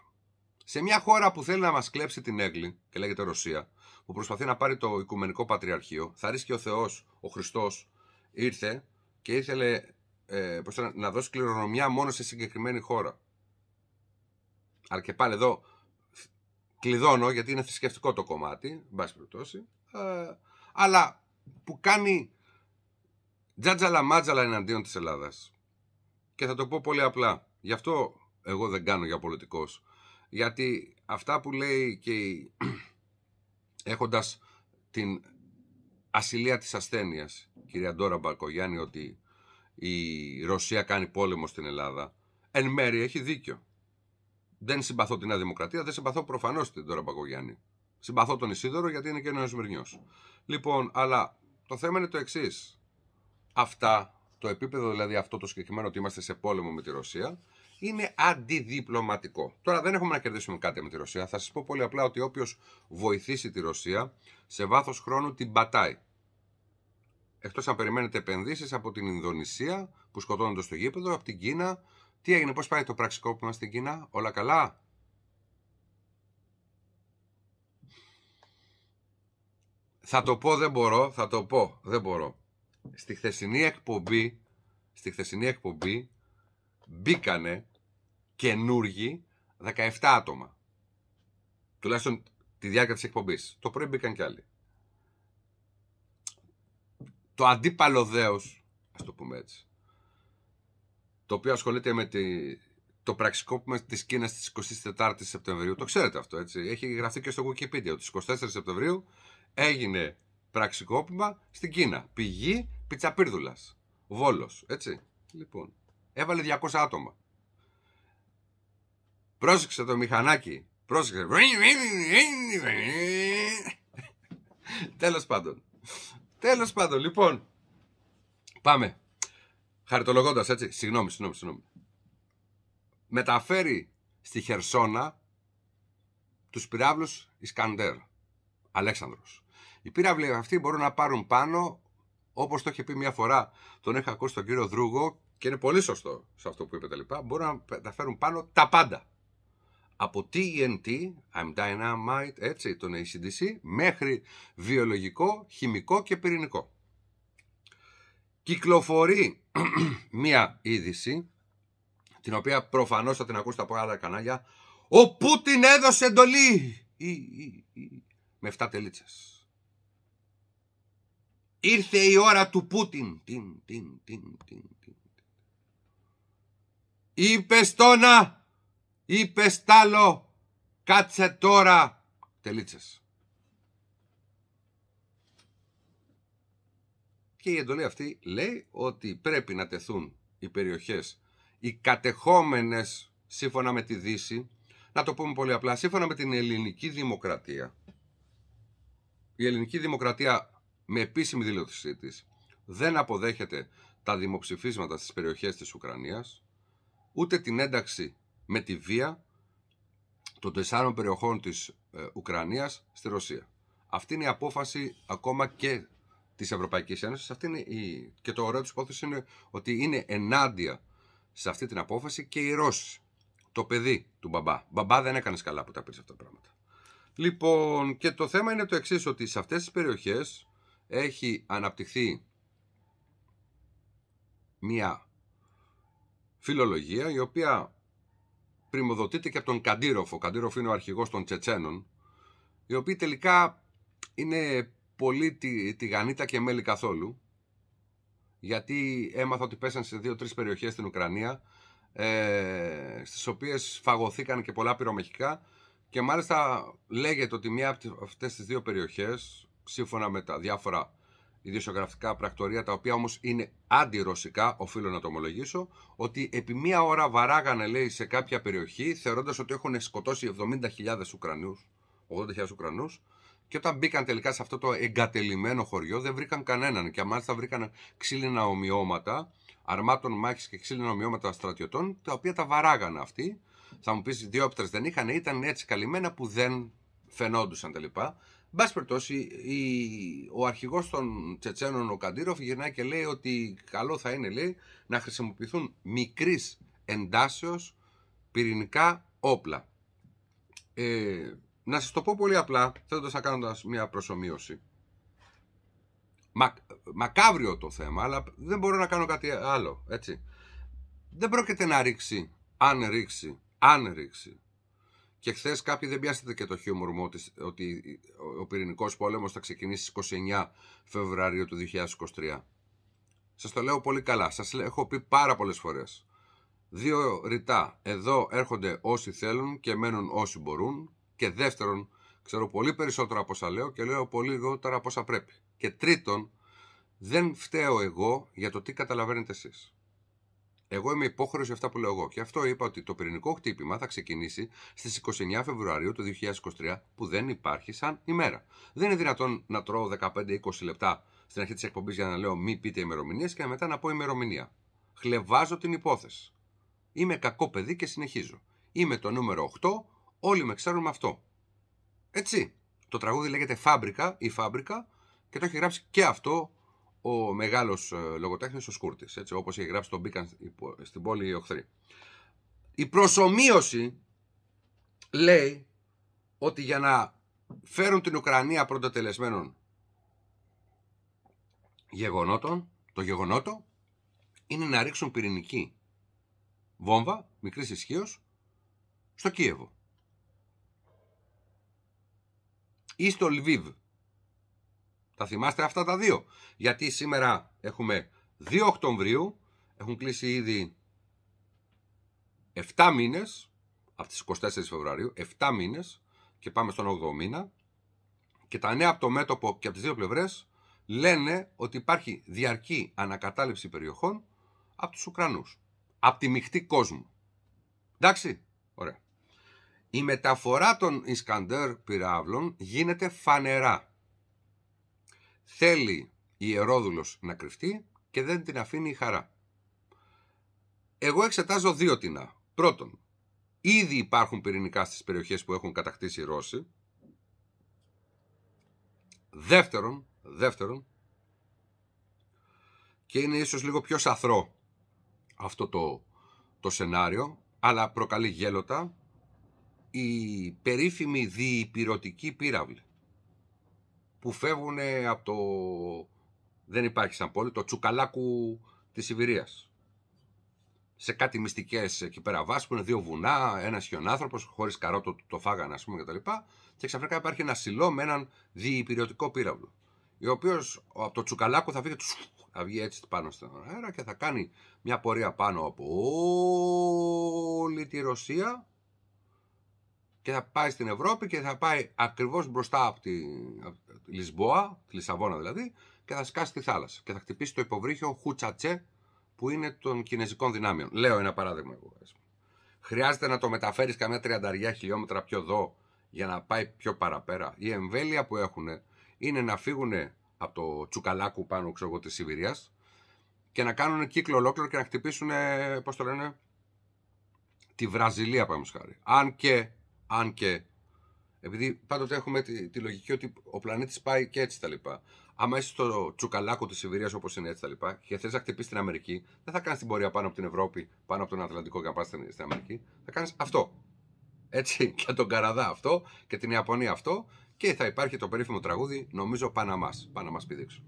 Σε μια χώρα που θέλει να μας κλέψει την έγκλη, και λέγεται Ρωσία, που προσπαθεί να πάρει το Οικουμενικό Πατριαρχείο, θα ρίσκει ο Θεός, ο Χριστός, ήρθε και ήθελε ε, να δώσει κληρονομιά μόνο σε συγκεκριμένη χώρα. Αλλά και πάλι εδώ κλειδώνω γιατί είναι θρησκευτικό το κομμάτι, εν πάση περιπτώσει, ε, αλλά που κάνει τζάτζαλα μάτζαλα εναντίον της Ελλάδας. Και θα το πω πολύ απλά. Γι' αυτό εγώ δεν κάνω για πολιτικός. Γιατί αυτά που λέει και η... *clears throat* έχοντας την ασυλία της ασθένειας, κυρία Ντόρα Μπαρκογιάννη, ότι η Ρωσία κάνει πόλεμο στην Ελλάδα, εν μέρει έχει δίκιο. Δεν συμπαθώ την Νέα Δημοκρατία, δεν συμπαθώ προφανώς την Ντόρα Μπαρκογιάννη. Συμπαθώ τον Ισίδωρο γιατί είναι και ένα μυρνιός. Λοιπόν, αλλά το θέμα είναι το εξής. Αυτά, το επίπεδο δηλαδή αυτό το συγκεκριμένο ότι είμαστε σε πόλεμο με τη Ρωσία, είναι αντιδιπλωματικό. Τώρα δεν έχουμε να κερδίσουμε κάτι με τη Ρωσία. Θα σας πω πολύ απλά ότι όποιος βοηθήσει τη Ρωσία σε βάθος χρόνου την πατάει. Εκτός αν περιμένετε επενδύσεις από την Ινδονησία που σκοτώνονται στο γήπεδο, από την Κίνα. Τι έγινε, πώς πάει το πραξικόπημα στην Κίνα, όλα καλά. Θα το πω, δεν μπορώ, θα το πω, δεν μπορώ. Στη χθεσινή εκπομπή, στη χθεσινή εκπομπή μπήκανε καινούργοι 17 άτομα. Τουλάχιστον τη διάρκεια της εκπομπής. Το πρωί μπήκαν κι άλλοι. Το αντίπαλο δέος, ας το πούμε έτσι, το οποίο ασχολείται με τη, το πραξικόπημα της Κίνας της 24η Σεπτεμβρίου. Το ξέρετε αυτό, έτσι. Έχει γραφτεί και στο Wikipedia ότι 24 Σεπτεμβρίου έγινε πραξικόπημα στην Κίνα. Πηγή Πιτσαπίρδουλα. Βόλος, έτσι. Λοιπόν, έβαλε 200 άτομα. Πρόσεξε το μηχανάκι. Πρόσεξε. Τέλος πάντων. Τέλος πάντων, λοιπόν. Πάμε. Χαριτολογώντας έτσι. Συγγνώμη, συγγνώμη, συγγνώμη. Μεταφέρει στη Χερσόνα τους πυράβλους Ισκαντέρ. Αλέξανδρος. Οι πύραυλοι αυτοί μπορούν να πάρουν πάνω, όπως το είχε πει μια φορά, τον είχα ακούσει τον κύριο Δρούγο και είναι πολύ σωστό σε αυτό που είπε τα λοιπά, μπορούν να τα πάνω τα πάντα από TNT, I'm Dynamite, έτσι, τον ACDC, μέχρι βιολογικό, χημικό και πυρηνικό. Κυκλοφορεί *clears throat* μία είδηση, την οποία προφανώς θα την ακούσετε από άλλα κανάλια, ο Πούτιν έδωσε εντολή ή, ή, με 7 τελίτσες. Ήρθε η ώρα του Πούτιν. Τιν, Είπε στο να είπε τάλο, κάτσε τώρα. Τελίτσες. Και η εντολή αυτή λέει ότι πρέπει να τεθούν οι περιοχές, οι κατεχόμενες σύμφωνα με τη Δύση, να το πούμε πολύ απλά, σύμφωνα με την ελληνική δημοκρατία, η ελληνική δημοκρατία με επίσημη δήλωσή της δεν αποδέχεται τα δημοψηφίσματα στις περιοχές της Ουκρανίας, ούτε την ένταξη με τη βία των τεσσάρων περιοχών της ε, Ουκρανίας στη Ρωσία. Αυτή είναι η απόφαση ακόμα και της Ευρωπαϊκής Ένωσης. Αυτή είναι η... Και το ωραίο της υπόθεσης είναι ότι είναι ενάντια σε αυτή την απόφαση και οι Ρώσοι. Το παιδί του μπαμπά. Μπαμπά δεν έκανες καλά που τα πήρες αυτά τα πράγματα. Λοιπόν, και το θέμα είναι το εξής ότι σε αυτές τις περιοχές έχει αναπτυχθεί μια φιλολογία η οποία πρημοδοτείται και από τον Καντήροφο, Ο Καντήροφ είναι ο αρχηγός των Τσετσένων, οι οποίοι τελικά είναι πολύ τη, τηγανίτα και μέλη καθόλου, γιατί έμαθα ότι πέσαν σε δύο-τρεις περιοχές στην Ουκρανία, ε, στις οποίες φαγωθήκαν και πολλά πυρομεχικά και μάλιστα λέγεται ότι μία από αυτές τις δύο περιοχές, σύμφωνα με τα διάφορα ιδιοσιογραφικά πρακτορία, τα οποία όμως είναι αντιρωσικά, οφείλω να το ομολογήσω, ότι επί μία ώρα βαράγανε, λέει, σε κάποια περιοχή, θεωρώντας ότι έχουν σκοτώσει 70.000 Ουκρανού, 80.000 Ουκρανούς, και όταν μπήκαν τελικά σε αυτό το εγκατελειμμένο χωριό, δεν βρήκαν κανέναν. Και μάλιστα βρήκαν ξύλινα ομοιώματα, αρμάτων μάχης και ξύλινα ομοιώματα στρατιωτών, τα οποία τα βαράγανε αυτοί. Θα μου πεις, διόπτρε δεν είχαν, ήταν έτσι καλυμμένα που δεν φαινόντουσαν τελικά. Μπας περιπτώσει, ο αρχηγός των Τσετσένων, ο Καντήροφ, γυρνάει και λέει ότι καλό θα είναι, λέει, να χρησιμοποιηθούν μικρής εντάσεως πυρηνικά όπλα. Ε, να σας το πω πολύ απλά, θέτοντα να κάνοντας μια προσωμείωση. μακάβριο το θέμα, αλλά δεν μπορώ να κάνω κάτι άλλο, έτσι. Δεν πρόκειται να ρίξει, αν ρίξει, αν ρίξει και χθες κάποιοι δεν πιάσετε και το χιούμορ μου ότι, ότι ο πυρηνικός πόλεμος θα ξεκινήσει 29 Φεβρουαρίου του 2023. Σας το λέω πολύ καλά. Σας έχω πει πάρα πολλές φορές. Δύο ρητά. Εδώ έρχονται όσοι θέλουν και μένουν όσοι μπορούν. Και δεύτερον, ξέρω πολύ περισσότερα από όσα λέω και λέω πολύ λιγότερα από όσα πρέπει. Και τρίτον, δεν φταίω εγώ για το τι καταλαβαίνετε εσείς. Εγώ είμαι υπόχρεος για αυτά που λέω εγώ. Και αυτό είπα ότι το πυρηνικό χτύπημα θα ξεκινήσει στις 29 Φεβρουαρίου του 2023, που δεν υπάρχει σαν ημέρα. Δεν είναι δυνατόν να τρώω 15-20 λεπτά στην αρχή της εκπομπής για να λέω μη πείτε ημερομηνίες και μετά να πω ημερομηνία. Χλεβάζω την υπόθεση. Είμαι κακό παιδί και συνεχίζω. Είμαι το νούμερο 8, όλοι με ξέρουν με αυτό. Έτσι. Το τραγούδι λέγεται Φάμπρικα ή Φάμπρικα και το έχει γράψει και αυτό ο μεγάλος ε, λογοτέχνης ο Σκούρτης. Όπως είχε γράψει τον Μπήκαν στην πόλη οι Η προσωμείωση λέει ότι για να φέρουν την Ουκρανία τελεσμένων γεγονότων, το γεγονότο είναι να ρίξουν πυρηνική βόμβα μικρής ισχύως στο Κίεβο ή στο Λιβύβ τα θυμάστε αυτά τα δύο. Γιατί σήμερα έχουμε 2 Οκτωβρίου, έχουν κλείσει ήδη 7 μήνες, από τις 24 Φεβρουαρίου, 7 μήνες και πάμε στον 8ο μήνα και τα νέα από το μέτωπο και από τις δύο πλευρές λένε ότι υπάρχει διαρκή ανακατάληψη περιοχών από τους Ουκρανούς, από τη μειχτή κόσμου. Εντάξει, ωραία. Η μεταφορά των Ισκαντέρ πυράβλων γίνεται φανερά. Θέλει η Ερόδουλος να κρυφτεί και δεν την αφήνει η χαρά. Εγώ εξετάζω δύο τινά. Πρώτον, ήδη υπάρχουν πυρηνικά στις περιοχές που έχουν κατακτήσει οι Ρώσοι. Δεύτερον, δεύτερον, και είναι ίσως λίγο πιο σαθρό αυτό το, το σενάριο, αλλά προκαλεί γέλοτα η περίφημη διυπηρωτική πύραυλη που φεύγουν από το. Δεν υπάρχει σαν πόλη, το τσουκαλάκου της Σιβηρίας. Σε κάτι μυστικές εκεί πέρα βάσει που είναι δύο βουνά, ένας χιονάνθρωπο, χωρίς καρότο το φάγανε, ας πούμε κτλ. Και, και ξαφνικά υπάρχει ένα σιλό με έναν διηπηρεωτικό πύραυλο. Ο οποίος από το τσουκαλάκου θα φύγει, θα βγει έτσι πάνω στον αέρα και θα κάνει μια πορεία πάνω από όλη τη Ρωσία και θα πάει στην Ευρώπη και θα πάει ακριβώς μπροστά από τη, από τη Λισμπόα, τη Λισαβόνα δηλαδή, και θα σκάσει τη θάλασσα και θα χτυπήσει το υποβρύχιο Χουτσατσέ που είναι των κινέζικων δυνάμεων. Λέω ένα παράδειγμα εγώ. Χρειάζεται να το μεταφέρεις καμιά τριανταριά χιλιόμετρα πιο εδώ για να πάει πιο παραπέρα. Η εμβέλεια που έχουν είναι να φύγουν από το τσουκαλάκου πάνω ξέρω, της Σιβηρίας και να κάνουν κύκλο ολόκληρο και να χτυπήσουν, πώς το λένε, τη Βραζιλία, παραδείγματος χάρη. Αν και αν και. Επειδή πάντοτε έχουμε τη, λογική ότι ο πλανήτης πάει και έτσι τα λοιπά. Άμα είσαι στο τσουκαλάκο της Σιβηρίας όπως είναι έτσι τα λοιπά και θες να χτυπήσεις την Αμερική, δεν θα κάνεις την πορεία πάνω από την Ευρώπη, πάνω από τον Ατλαντικό και να πας στην, Αμερική. Θα κάνεις αυτό. Έτσι, *laughs* και τον Καραδά αυτό και την Ιαπωνία αυτό και θα υπάρχει το περίφημο τραγούδι, νομίζω, Παναμάς. Παναμάς πηδήξω.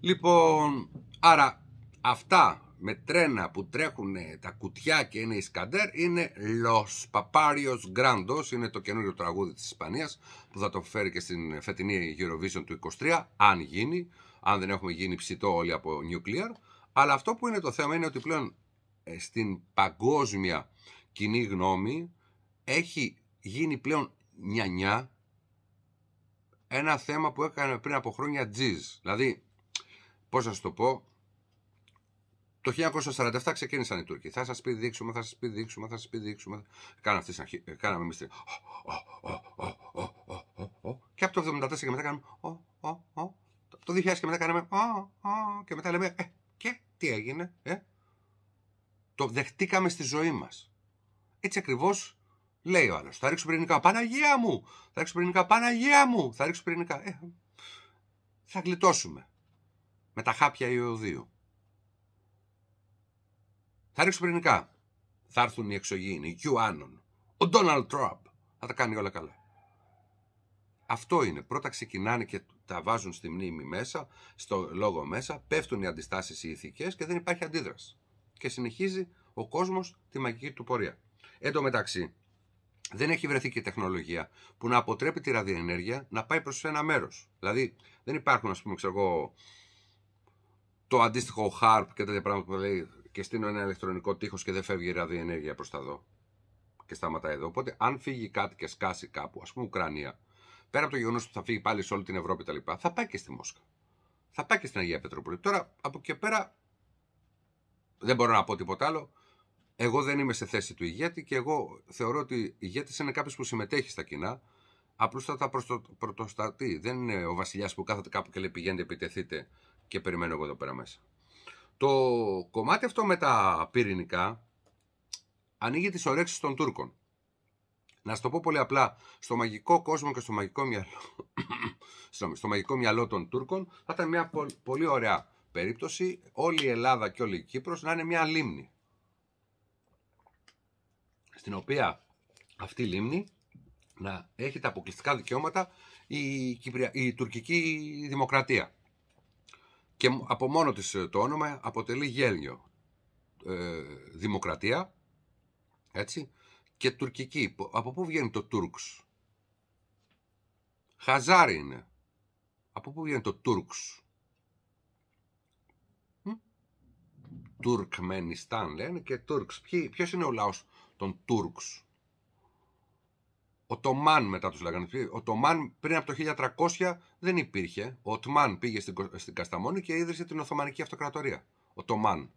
Λοιπόν, άρα αυτά με τρένα που τρέχουν ε, τα κουτιά και είναι η Σκαντέρ είναι Los Paparios Grandos, είναι το καινούριο τραγούδι της Ισπανίας που θα το φέρει και στην ε, φετινή Eurovision του 23, αν γίνει, αν δεν έχουμε γίνει ψητό όλοι από Nuclear. Αλλά αυτό που είναι το θέμα είναι ότι πλέον ε, στην παγκόσμια κοινή γνώμη έχει γίνει πλέον νιανιά ένα θέμα που έκανε πριν από χρόνια τζιζ. Δηλαδή, πώς να σου το πω, το 1947 ξεκίνησαν οι Τούρκοι. Θα σας πει δείξουμε, θα σας πει δείξουμε, θα σας πει δείξουμε. Κάναμε αυτή την Κάναμε εμείς την. Και από το 1974 και μετά κάναμε. Το 2000 και μετά κάναμε. Και μετά λέμε. «Ε, και τι έγινε. Ε». Το δεχτήκαμε στη ζωή μας. Έτσι ακριβώς λέει ο άλλος. Θα ρίξω πυρηνικά. Παναγία μου! Θα ρίξω πυρηνικά. Παναγία μου! Θα ρίξω πυρηνικά. Ε, θα γλιτώσουμε. Με τα χάπια ιωδίου. Θα ρίξουν πυρηνικά. Θα έρθουν οι εξωγήινοι, οι QAnon, ο Donald Trump. Θα τα κάνει όλα καλά. Αυτό είναι. Πρώτα ξεκινάνε και τα βάζουν στη μνήμη μέσα, στο λόγο μέσα, πέφτουν οι αντιστάσεις οι ηθικές και δεν υπάρχει αντίδραση. Και συνεχίζει ο κόσμος τη μαγική του πορεία. Εν τω μεταξύ, δεν έχει βρεθεί και τεχνολογία που να αποτρέπει τη ραδιενέργεια να πάει προς ένα μέρος. Δηλαδή, δεν υπάρχουν, ας πούμε, ξέρω εγώ, το αντίστοιχο HARP και τέτοια πράγματα που λέει και στείνω ένα ηλεκτρονικό τείχος και δεν φεύγει η ραδιενέργεια προς τα δω και σταματάει εδώ. Οπότε, αν φύγει κάτι και σκάσει κάπου, ας πούμε Ουκρανία, πέρα από το γεγονός ότι θα φύγει πάλι σε όλη την Ευρώπη λοιπά, θα πάει και στη Μόσχα. Θα πάει και στην Αγία Πετροπολίτη. Τώρα, από εκεί πέρα, δεν μπορώ να πω τίποτα άλλο. Εγώ δεν είμαι σε θέση του ηγέτη και εγώ θεωρώ ότι ηγέτη είναι κάποιο που συμμετέχει στα κοινά. Απλούστατα πρωτοστατεί. Δεν είναι ο βασιλιάς που κάθεται κάπου και λέει πηγαίνετε, επιτεθείτε και περιμένω εγώ εδώ πέρα μέσα. Το κομμάτι αυτό με τα πυρηνικά ανοίγει τις ορέξεις των Τούρκων. Να σου το πω πολύ απλά, στο μαγικό κόσμο και στο μαγικό μυαλό, *coughs* στο μαγικό μυαλό των Τούρκων θα ήταν μια πολύ ωραία περίπτωση όλη η Ελλάδα και όλη η Κύπρος να είναι μια λίμνη. Στην οποία αυτή η λίμνη να έχει τα αποκλειστικά δικαιώματα η, Κυπρια... η τουρκική δημοκρατία και από μόνο της ε, το όνομα αποτελεί γέλιο. Ε, δημοκρατία, έτσι, και τουρκική. Από πού βγαίνει το Τούρξ. Χαζάρι είναι. Από πού βγαίνει το Τούρξ. Τουρκμενιστάν λένε και Τούρξ. Ποιος είναι ο λαός των Τούρξ. Τομάν μετά τους λέγανε. Τομάν πριν από το 1300 δεν υπήρχε. Ο Οτμάν πήγε στην, στην Κασταμόνη και ίδρυσε την Οθωμανική Αυτοκρατορία. ο Τομάν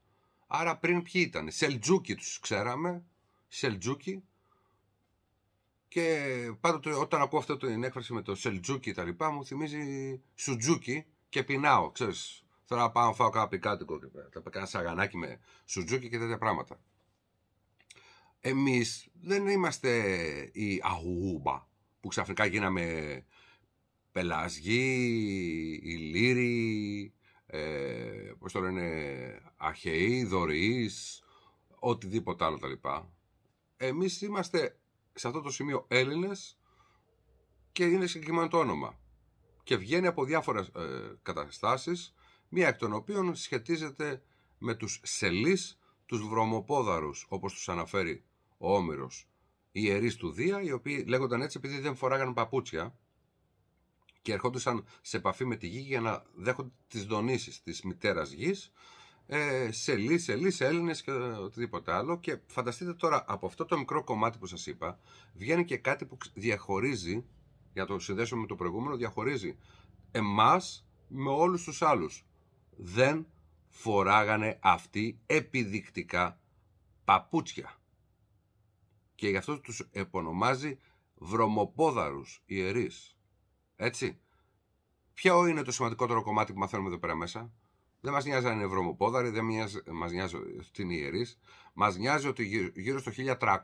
Άρα πριν ποιοι ήταν. Σελτζούκι τους ξέραμε. Σελτζούκι. Και πάντοτε όταν ακούω αυτή την έκφραση με το Σελτζούκι τα λοιπά μου θυμίζει Σουτζούκι και πεινάω. Ξέρεις, Θέλω να πάω να φάω κάποιο κάτοικο και σαγανάκι με σουτζούκι και τέτοια πράγματα εμείς δεν είμαστε η αγούμπα που ξαφνικά γίναμε πελασγοί, ηλίροι ε, πώς το λένε, αχαιοί, δωρεεί, οτιδήποτε άλλο τα λοιπά. Εμείς είμαστε σε αυτό το σημείο Έλληνες και είναι συγκεκριμένο το όνομα. Και βγαίνει από διάφορες καταστάσει, καταστάσεις, μία εκ των οποίων σχετίζεται με τους σελείς, τους βρωμοπόδαρους, όπως τους αναφέρει ο Όμηρος, οι ιερείς του Δία, οι οποίοι λέγονταν έτσι επειδή δεν φοράγανε παπούτσια και ερχόντουσαν σε επαφή με τη γη για να δέχονται τις δονήσεις της μητέρας γης, ε, σελί, σελί, Έλληνες και οτιδήποτε άλλο. Και φανταστείτε τώρα από αυτό το μικρό κομμάτι που σας είπα, βγαίνει και κάτι που διαχωρίζει, για να το συνδέσουμε με το προηγούμενο, διαχωρίζει εμάς με όλους τους άλλους. Δεν φοράγανε αυτοί επιδεικτικά παπούτσια και γι' αυτό τους επωνομάζει βρωμοπόδαρους ιερείς. Έτσι. Ποιο είναι το σημαντικότερο κομμάτι που μαθαίνουμε εδώ πέρα μέσα. Δεν μας νοιάζει αν είναι βρωμοπόδαροι, δεν μας νοιάζει τι είναι ιερείς. Μας νοιάζει ότι γύρω, στο 1300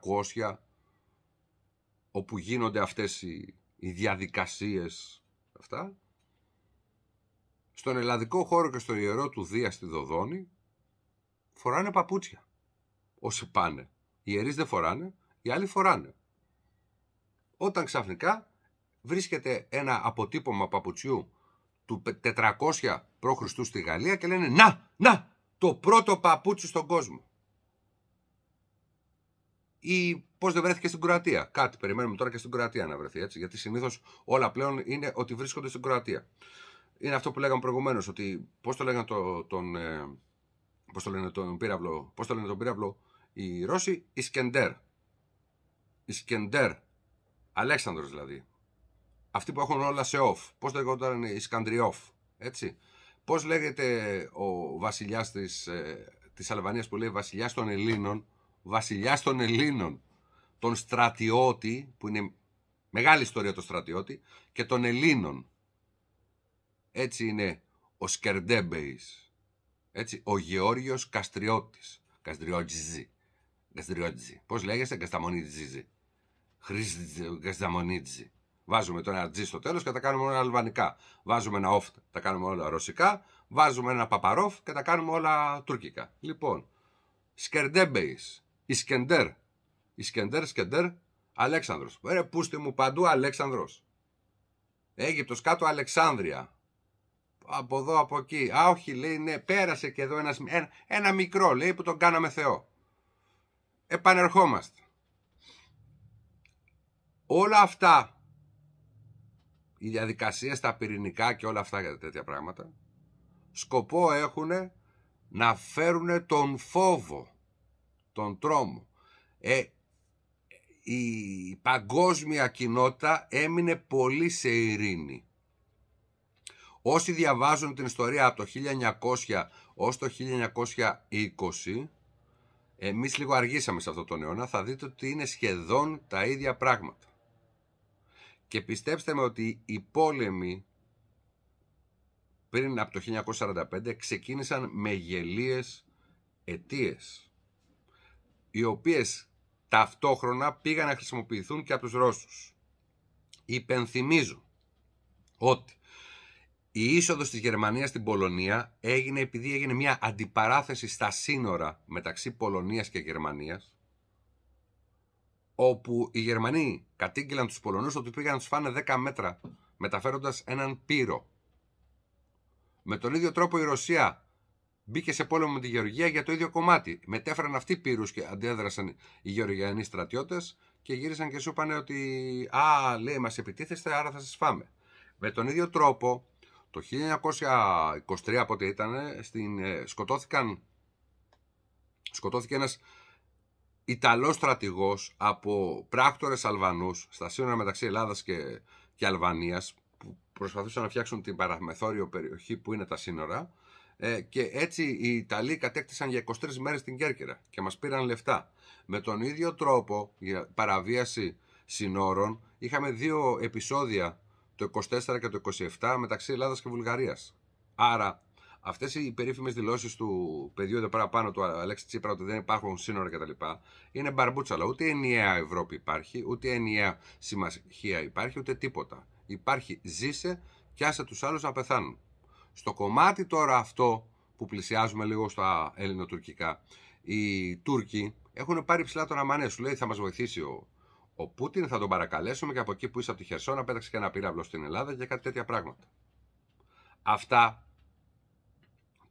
όπου γίνονται αυτές οι, οι διαδικασίες αυτά στον ελλαδικό χώρο και στο ιερό του Δία στη Δοδόνη φοράνε παπούτσια όσοι πάνε. Οι ιερείς δεν φοράνε, οι άλλοι φοράνε. Όταν ξαφνικά βρίσκεται ένα αποτύπωμα παπουτσιού του 400 π.Χ. στη Γαλλία και λένε «Να, να, το πρώτο παπούτσι στον κόσμο». Ή πώς δεν βρέθηκε στην Κροατία. Κάτι περιμένουμε τώρα και στην Κροατία να βρεθεί έτσι, γιατί συνήθως όλα πλέον είναι ότι βρίσκονται στην Κροατία. Είναι αυτό που λέγαμε προηγουμένως, ότι πώς το λέγανε τον, ε, πώς το λένε τον πύραυλο, πώς το λένε τον πύραυλο οι Ρώσοι, Ισκεντέρ. Ισκεντέρ, Αλέξανδρος δηλαδή. Αυτοί που έχουν όλα σε οφ. Πώς το λεγόταν Ισκανδριόφ; έτσι. Πώς λέγεται ο βασιλιάς της, ε, της Αλβανίας που λέει βασιλιάς των Ελλήνων, βασιλιάς των Ελλήνων, τον στρατιώτη, που είναι μεγάλη ιστορία το στρατιώτη, και των Ελλήνων. Έτσι είναι ο Σκερντέμπεης, έτσι, ο Γεώργιος Καστριώτης, Καστριώτζιζι. Καστριώτζη, πώς λέγεσαι Κασταμονίτζη, Χρήση ε, Βάζουμε το ένα τζι στο τέλος και τα κάνουμε όλα αλβανικά. Βάζουμε ένα Οφτ, τα κάνουμε όλα ρωσικά. Βάζουμε ένα παπαρόφ και τα κάνουμε όλα τουρκικά. Λοιπόν, Σκερντέμπεϊς, Ισκεντέρ, Ισκεντέρ, Σκεντέρ, Αλέξανδρος. Ρε, πούστε μου παντού Αλέξανδρος. Αίγυπτος κάτω Αλεξάνδρεια. Από εδώ, από εκεί. Α, όχι, λέει, ναι, πέρασε και εδώ ένας, ένα, ένα μικρό, λέει, που τον κάναμε Θεό. Επανερχόμαστε. Όλα αυτά, οι διαδικασίες, τα πυρηνικά και όλα αυτά για τέτοια πράγματα, σκοπό έχουν να φέρουν τον φόβο, τον τρόμο. Ε, η παγκόσμια κοινότητα έμεινε πολύ σε ειρήνη. Όσοι διαβάζουν την ιστορία από το 1900 ως το 1920, εμείς λίγο αργήσαμε σε αυτό τον αιώνα, θα δείτε ότι είναι σχεδόν τα ίδια πράγματα. Και πιστέψτε με ότι οι πόλεμοι πριν από το 1945 ξεκίνησαν με γελίες αιτίες, οι οποίες ταυτόχρονα πήγαν να χρησιμοποιηθούν και από τους Ρώσους. Υπενθυμίζω ότι η είσοδος της Γερμανίας στην Πολωνία έγινε επειδή έγινε μια αντιπαράθεση στα σύνορα μεταξύ Πολωνίας και Γερμανίας όπου οι Γερμανοί κατήγγειλαν τους Πολωνούς ότι πήγαν να τους φάνε 10 μέτρα μεταφέροντας έναν πύρο. Με τον ίδιο τρόπο η Ρωσία μπήκε σε πόλεμο με τη Γεωργία για το ίδιο κομμάτι. Μετέφεραν αυτοί πύρους και αντέδρασαν οι Γεωργιανοί στρατιώτες και γύρισαν και σου είπαν ότι «Α, λέει, μας επιτίθεστε, άρα θα σας φάμε». Με τον ίδιο τρόπο, το 1923 από ό,τι ήταν, σκοτώθηκαν, σκοτώθηκε ένας Ιταλός στρατηγός από πράκτορες Αλβανούς στα σύνορα μεταξύ Ελλάδας και, και Αλβανίας που προσπαθούσαν να φτιάξουν την παραμεθόριο περιοχή που είναι τα σύνορα ε, και έτσι οι Ιταλοί κατέκτησαν για 23 μέρες την Κέρκυρα και μας πήραν λεφτά. Με τον ίδιο τρόπο, για παραβίαση συνόρων, είχαμε δύο επεισόδια το 24 και το 27 μεταξύ Ελλάδας και Βουλγαρίας. Άρα αυτές οι περίφημες δηλώσεις του παιδιού εδώ πέρα πάνω, του Αλέξη Τσίπρα, ότι δεν υπάρχουν σύνορα κτλ. Είναι μπαρμπούτσαλα. Ούτε ενιαία Ευρώπη υπάρχει, ούτε ενιαία συμμαχία υπάρχει, ούτε τίποτα. Υπάρχει, ζήσε και άσε τους άλλους να πεθάνουν. Στο κομμάτι τώρα αυτό που πλησιάζουμε λίγο στα ελληνοτουρκικά, οι Τούρκοι έχουν πάρει ψηλά τον Αμανέ. Σου λέει θα μας βοηθήσει ο, ο Πούτιν, θα τον παρακαλέσουμε και από εκεί που είσαι από τη Χερσόνα πέταξε και ένα πύραυλο στην Ελλάδα για κάτι τέτοια πράγματα. Αυτά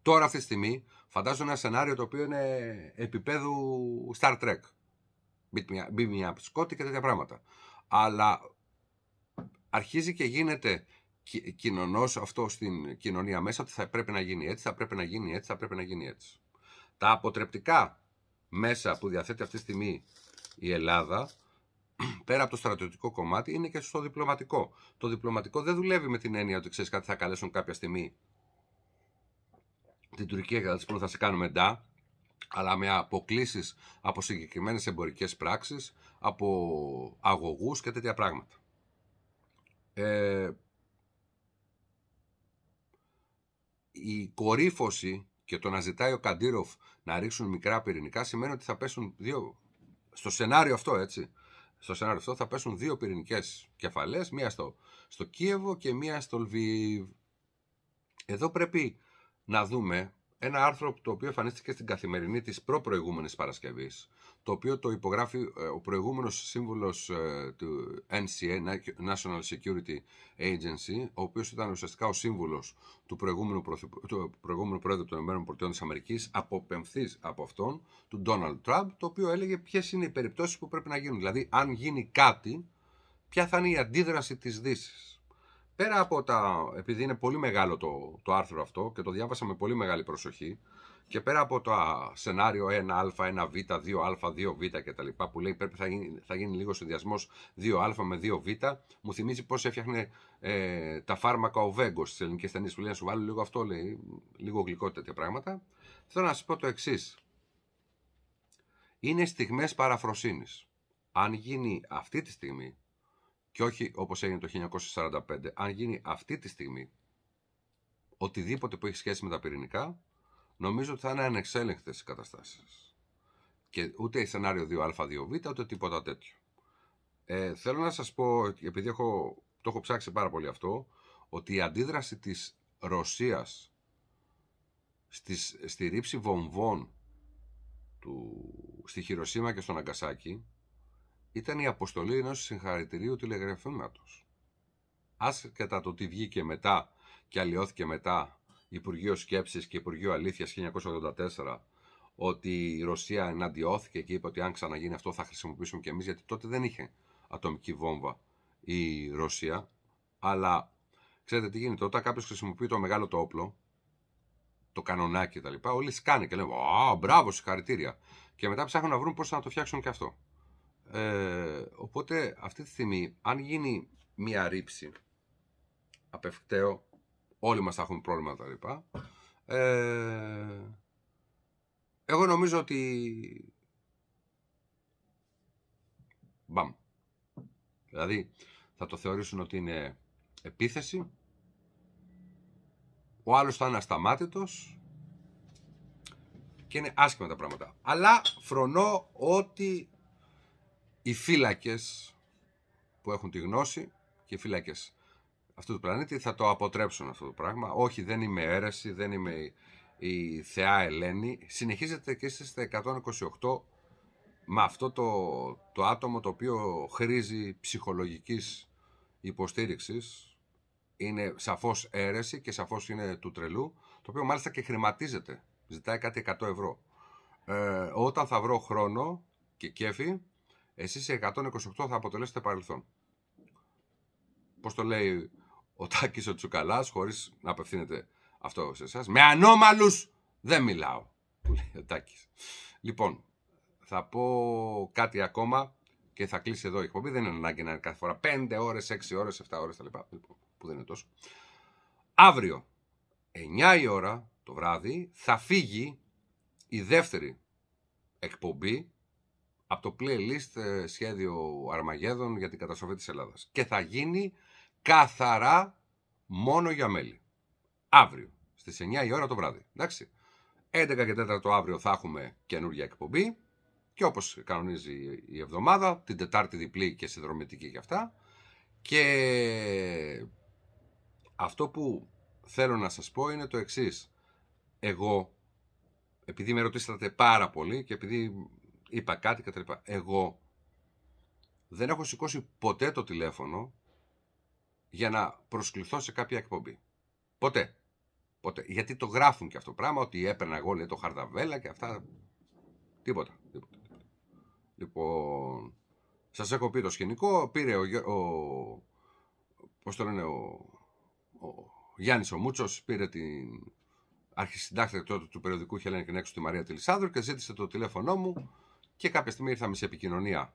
Τώρα αυτή τη στιγμή φαντάζομαι ένα σενάριο το οποίο είναι επίπεδου Star Trek. Μπει μια σκότη και τέτοια πράγματα. Αλλά αρχίζει και γίνεται κοινωνός αυτό στην κοινωνία μέσα ότι θα πρέπει να γίνει έτσι, θα πρέπει να γίνει έτσι, θα πρέπει να γίνει έτσι. Τα αποτρεπτικά μέσα που διαθέτει αυτή τη στιγμή η Ελλάδα, *clears throat* πέρα από το στρατιωτικό κομμάτι, είναι και στο διπλωματικό. Το διπλωματικό δεν δουλεύει με την έννοια ότι ξέρεις κάτι θα καλέσουν κάποια στιγμή την Τουρκία κατά της που θα σε κάνουμε μετά, αλλά με αποκλήσεις από συγκεκριμένες εμπορικές πράξεις, από αγωγούς και τέτοια πράγματα. Ε, η κορύφωση και το να ζητάει ο Καντήροφ να ρίξουν μικρά πυρηνικά σημαίνει ότι θα πέσουν δύο. Στο σενάριο αυτό, έτσι. Στο σενάριο αυτό θα πέσουν δύο πυρηνικές κεφαλές μία στο, στο Κίεβο και μία στο Λβιβ. Εδώ πρέπει να δούμε ένα άρθρο το οποίο εμφανίστηκε στην καθημερινή της προπροηγούμενης Παρασκευής, το οποίο το υπογράφει ε, ο προηγούμενος σύμβουλος ε, του NCA, National Security Agency, ο οποίος ήταν ουσιαστικά ο σύμβουλος του προηγούμενου, του προηγούμενου πρόεδρου των ΗΠΑ της Αμερικής, αποπεμφθής από αυτόν, του Donald Trump, το οποίο έλεγε ποιες είναι οι περιπτώσεις που πρέπει να γίνουν. Δηλαδή, αν γίνει κάτι, ποια θα είναι η αντίδραση της Δύσης πέρα από τα. Επειδή είναι πολύ μεγάλο το, το άρθρο αυτό και το διάβασα με πολύ μεγάλη προσοχή, και πέρα από το σενάριο 1α, 1β, 2α, 2β κτλ. που λέει πρέπει θα γίνει, θα γίνει λίγο συνδυασμός 2α με 2β, μου θυμίζει πώς έφτιαχνε ε, τα φάρμακα ο Βέγκος στις ελληνικές ταινίες που λέει να σου βάλει λίγο αυτό, λέει, λίγο γλυκό τέτοια πράγματα. Θέλω να σας πω το εξής. Είναι στιγμές παραφροσύνης. Αν γίνει αυτή τη στιγμή και όχι όπως έγινε το 1945. Αν γίνει αυτή τη στιγμή οτιδήποτε που έχει σχέση με τα πυρηνικά, νομίζω ότι θα είναι ανεξέλεγκτες οι καταστάσεις. Και ούτε η σενάριο 2α2β, ούτε τίποτα τέτοιο. Ε, θέλω να σας πω, επειδή έχω, το έχω ψάξει πάρα πολύ αυτό, ότι η αντίδραση της Ρωσίας στις, στη ρήψη βομβών του, στη Χειροσύμα και στον Αγκασάκη ήταν η αποστολή ενός συγχαρητηρίου τηλεγραφήματος. κατά το τι βγήκε μετά και αλλοιώθηκε μετά Υπουργείο Σκέψης και Υπουργείο Αλήθειας 1984 ότι η Ρωσία εναντιώθηκε και είπε ότι αν ξαναγίνει αυτό θα χρησιμοποιήσουμε και εμείς γιατί τότε δεν είχε ατομική βόμβα η Ρωσία αλλά ξέρετε τι γίνεται όταν κάποιος χρησιμοποιεί το μεγάλο το όπλο το κανονάκι κτλ. Όλοι σκάνε και λένε Α, μπράβο, συγχαρητήρια. Και μετά ψάχνουν να βρουν πώς να το φτιάξουν και αυτό. Ε, οπότε αυτή τη στιγμή, αν γίνει μία ρήψη, απευκταίο, όλοι μας θα έχουν πρόβλημα τα λοιπά, ε, εγώ νομίζω ότι... Μπαμ. Δηλαδή, θα το θεωρήσουν ότι είναι επίθεση, ο άλλος θα είναι ασταμάτητος, και είναι άσχημα τα πράγματα. Αλλά φρονώ ότι οι φύλακες που έχουν τη γνώση και οι φύλακες αυτού του πλανήτη θα το αποτρέψουν αυτό το πράγμα. Όχι, δεν είμαι αίρεση, δεν είμαι η θεά Ελένη. Συνεχίζεται και στα 128 με αυτό το, το άτομο το οποίο χρήζει ψυχολογικής υποστήριξης. Είναι σαφώς αίρεση και σαφώς είναι του τρελού, το οποίο μάλιστα και χρηματίζεται. Ζητάει κάτι 100 ευρώ. Ε, όταν θα βρω χρόνο και κέφι, Εσείς σε 128 θα αποτελέσετε παρελθόν. Πώς το λέει ο Τάκης ο τσουκαλάς, χωρίς να απευθύνεται αυτό σε εσάς. Με ανώμαλους δεν μιλάω, που λέει ο Τάκης. Λοιπόν, θα πω κάτι ακόμα και θα κλείσει εδώ η εκπομπή. Δεν είναι ανάγκη να είναι κάθε φορά 5 ώρε, 6 ώρε, 7 ώρες. τα λοιπά, λοιπόν, που δεν είναι τόσο. Αύριο, 9 η ώρα το βράδυ, θα φύγει η δεύτερη εκπομπή από το playlist ε, σχέδιο Αρμαγέδων για την καταστροφή της Ελλάδας. Και θα γίνει καθαρά μόνο για μέλη. Αύριο, στις 9 η ώρα το βράδυ. Εντάξει. 11 και 4 το αύριο θα έχουμε καινούργια εκπομπή. Και όπως κανονίζει η εβδομάδα, την Τετάρτη διπλή και συνδρομητική και αυτά. Και αυτό που θέλω να σας πω είναι το εξής. Εγώ, επειδή με ρωτήσατε πάρα πολύ και επειδή είπα κάτι κτλ. Εγώ δεν έχω σηκώσει ποτέ το τηλέφωνο για να προσκληθώ σε κάποια εκπομπή. Ποτέ. Ποτέ. Γιατί το γράφουν και αυτό το πράγμα, ότι έπαιρνα εγώ λέει, το χαρδαβέλα και αυτά. Τίποτα. τίποτα. Λοιπόν, σας έχω πει το σκηνικό. Πήρε ο. ο Πώς το λένε, ο, ο Γιάννης ο Μούτσος, πήρε την αρχισυντάκτρια του περιοδικού Χελένη έξω τη Μαρία Τηλισάνδρου και ζήτησε το τηλέφωνό μου και κάποια στιγμή ήρθαμε σε επικοινωνία.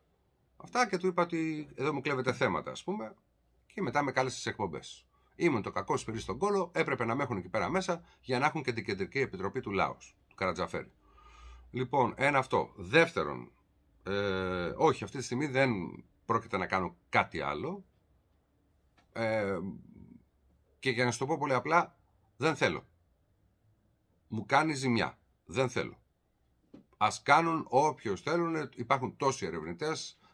Αυτά και του είπα ότι εδώ μου κλέβετε θέματα, ας πούμε. Και μετά με κάλεσε στις εκπομπές. Ήμουν το κακό σπυρί στον κόλο, έπρεπε να με έχουν εκεί πέρα μέσα για να έχουν και την κεντρική επιτροπή του λαού, του Καρατζαφέρη. Λοιπόν, ένα αυτό. Δεύτερον, ε, όχι, αυτή τη στιγμή δεν πρόκειται να κάνω κάτι άλλο. Ε, και για να σου το πω πολύ απλά, δεν θέλω. Μου κάνει ζημιά. Δεν θέλω. Ας κάνουν όποιος θέλουν. Υπάρχουν τόσοι ερευνητές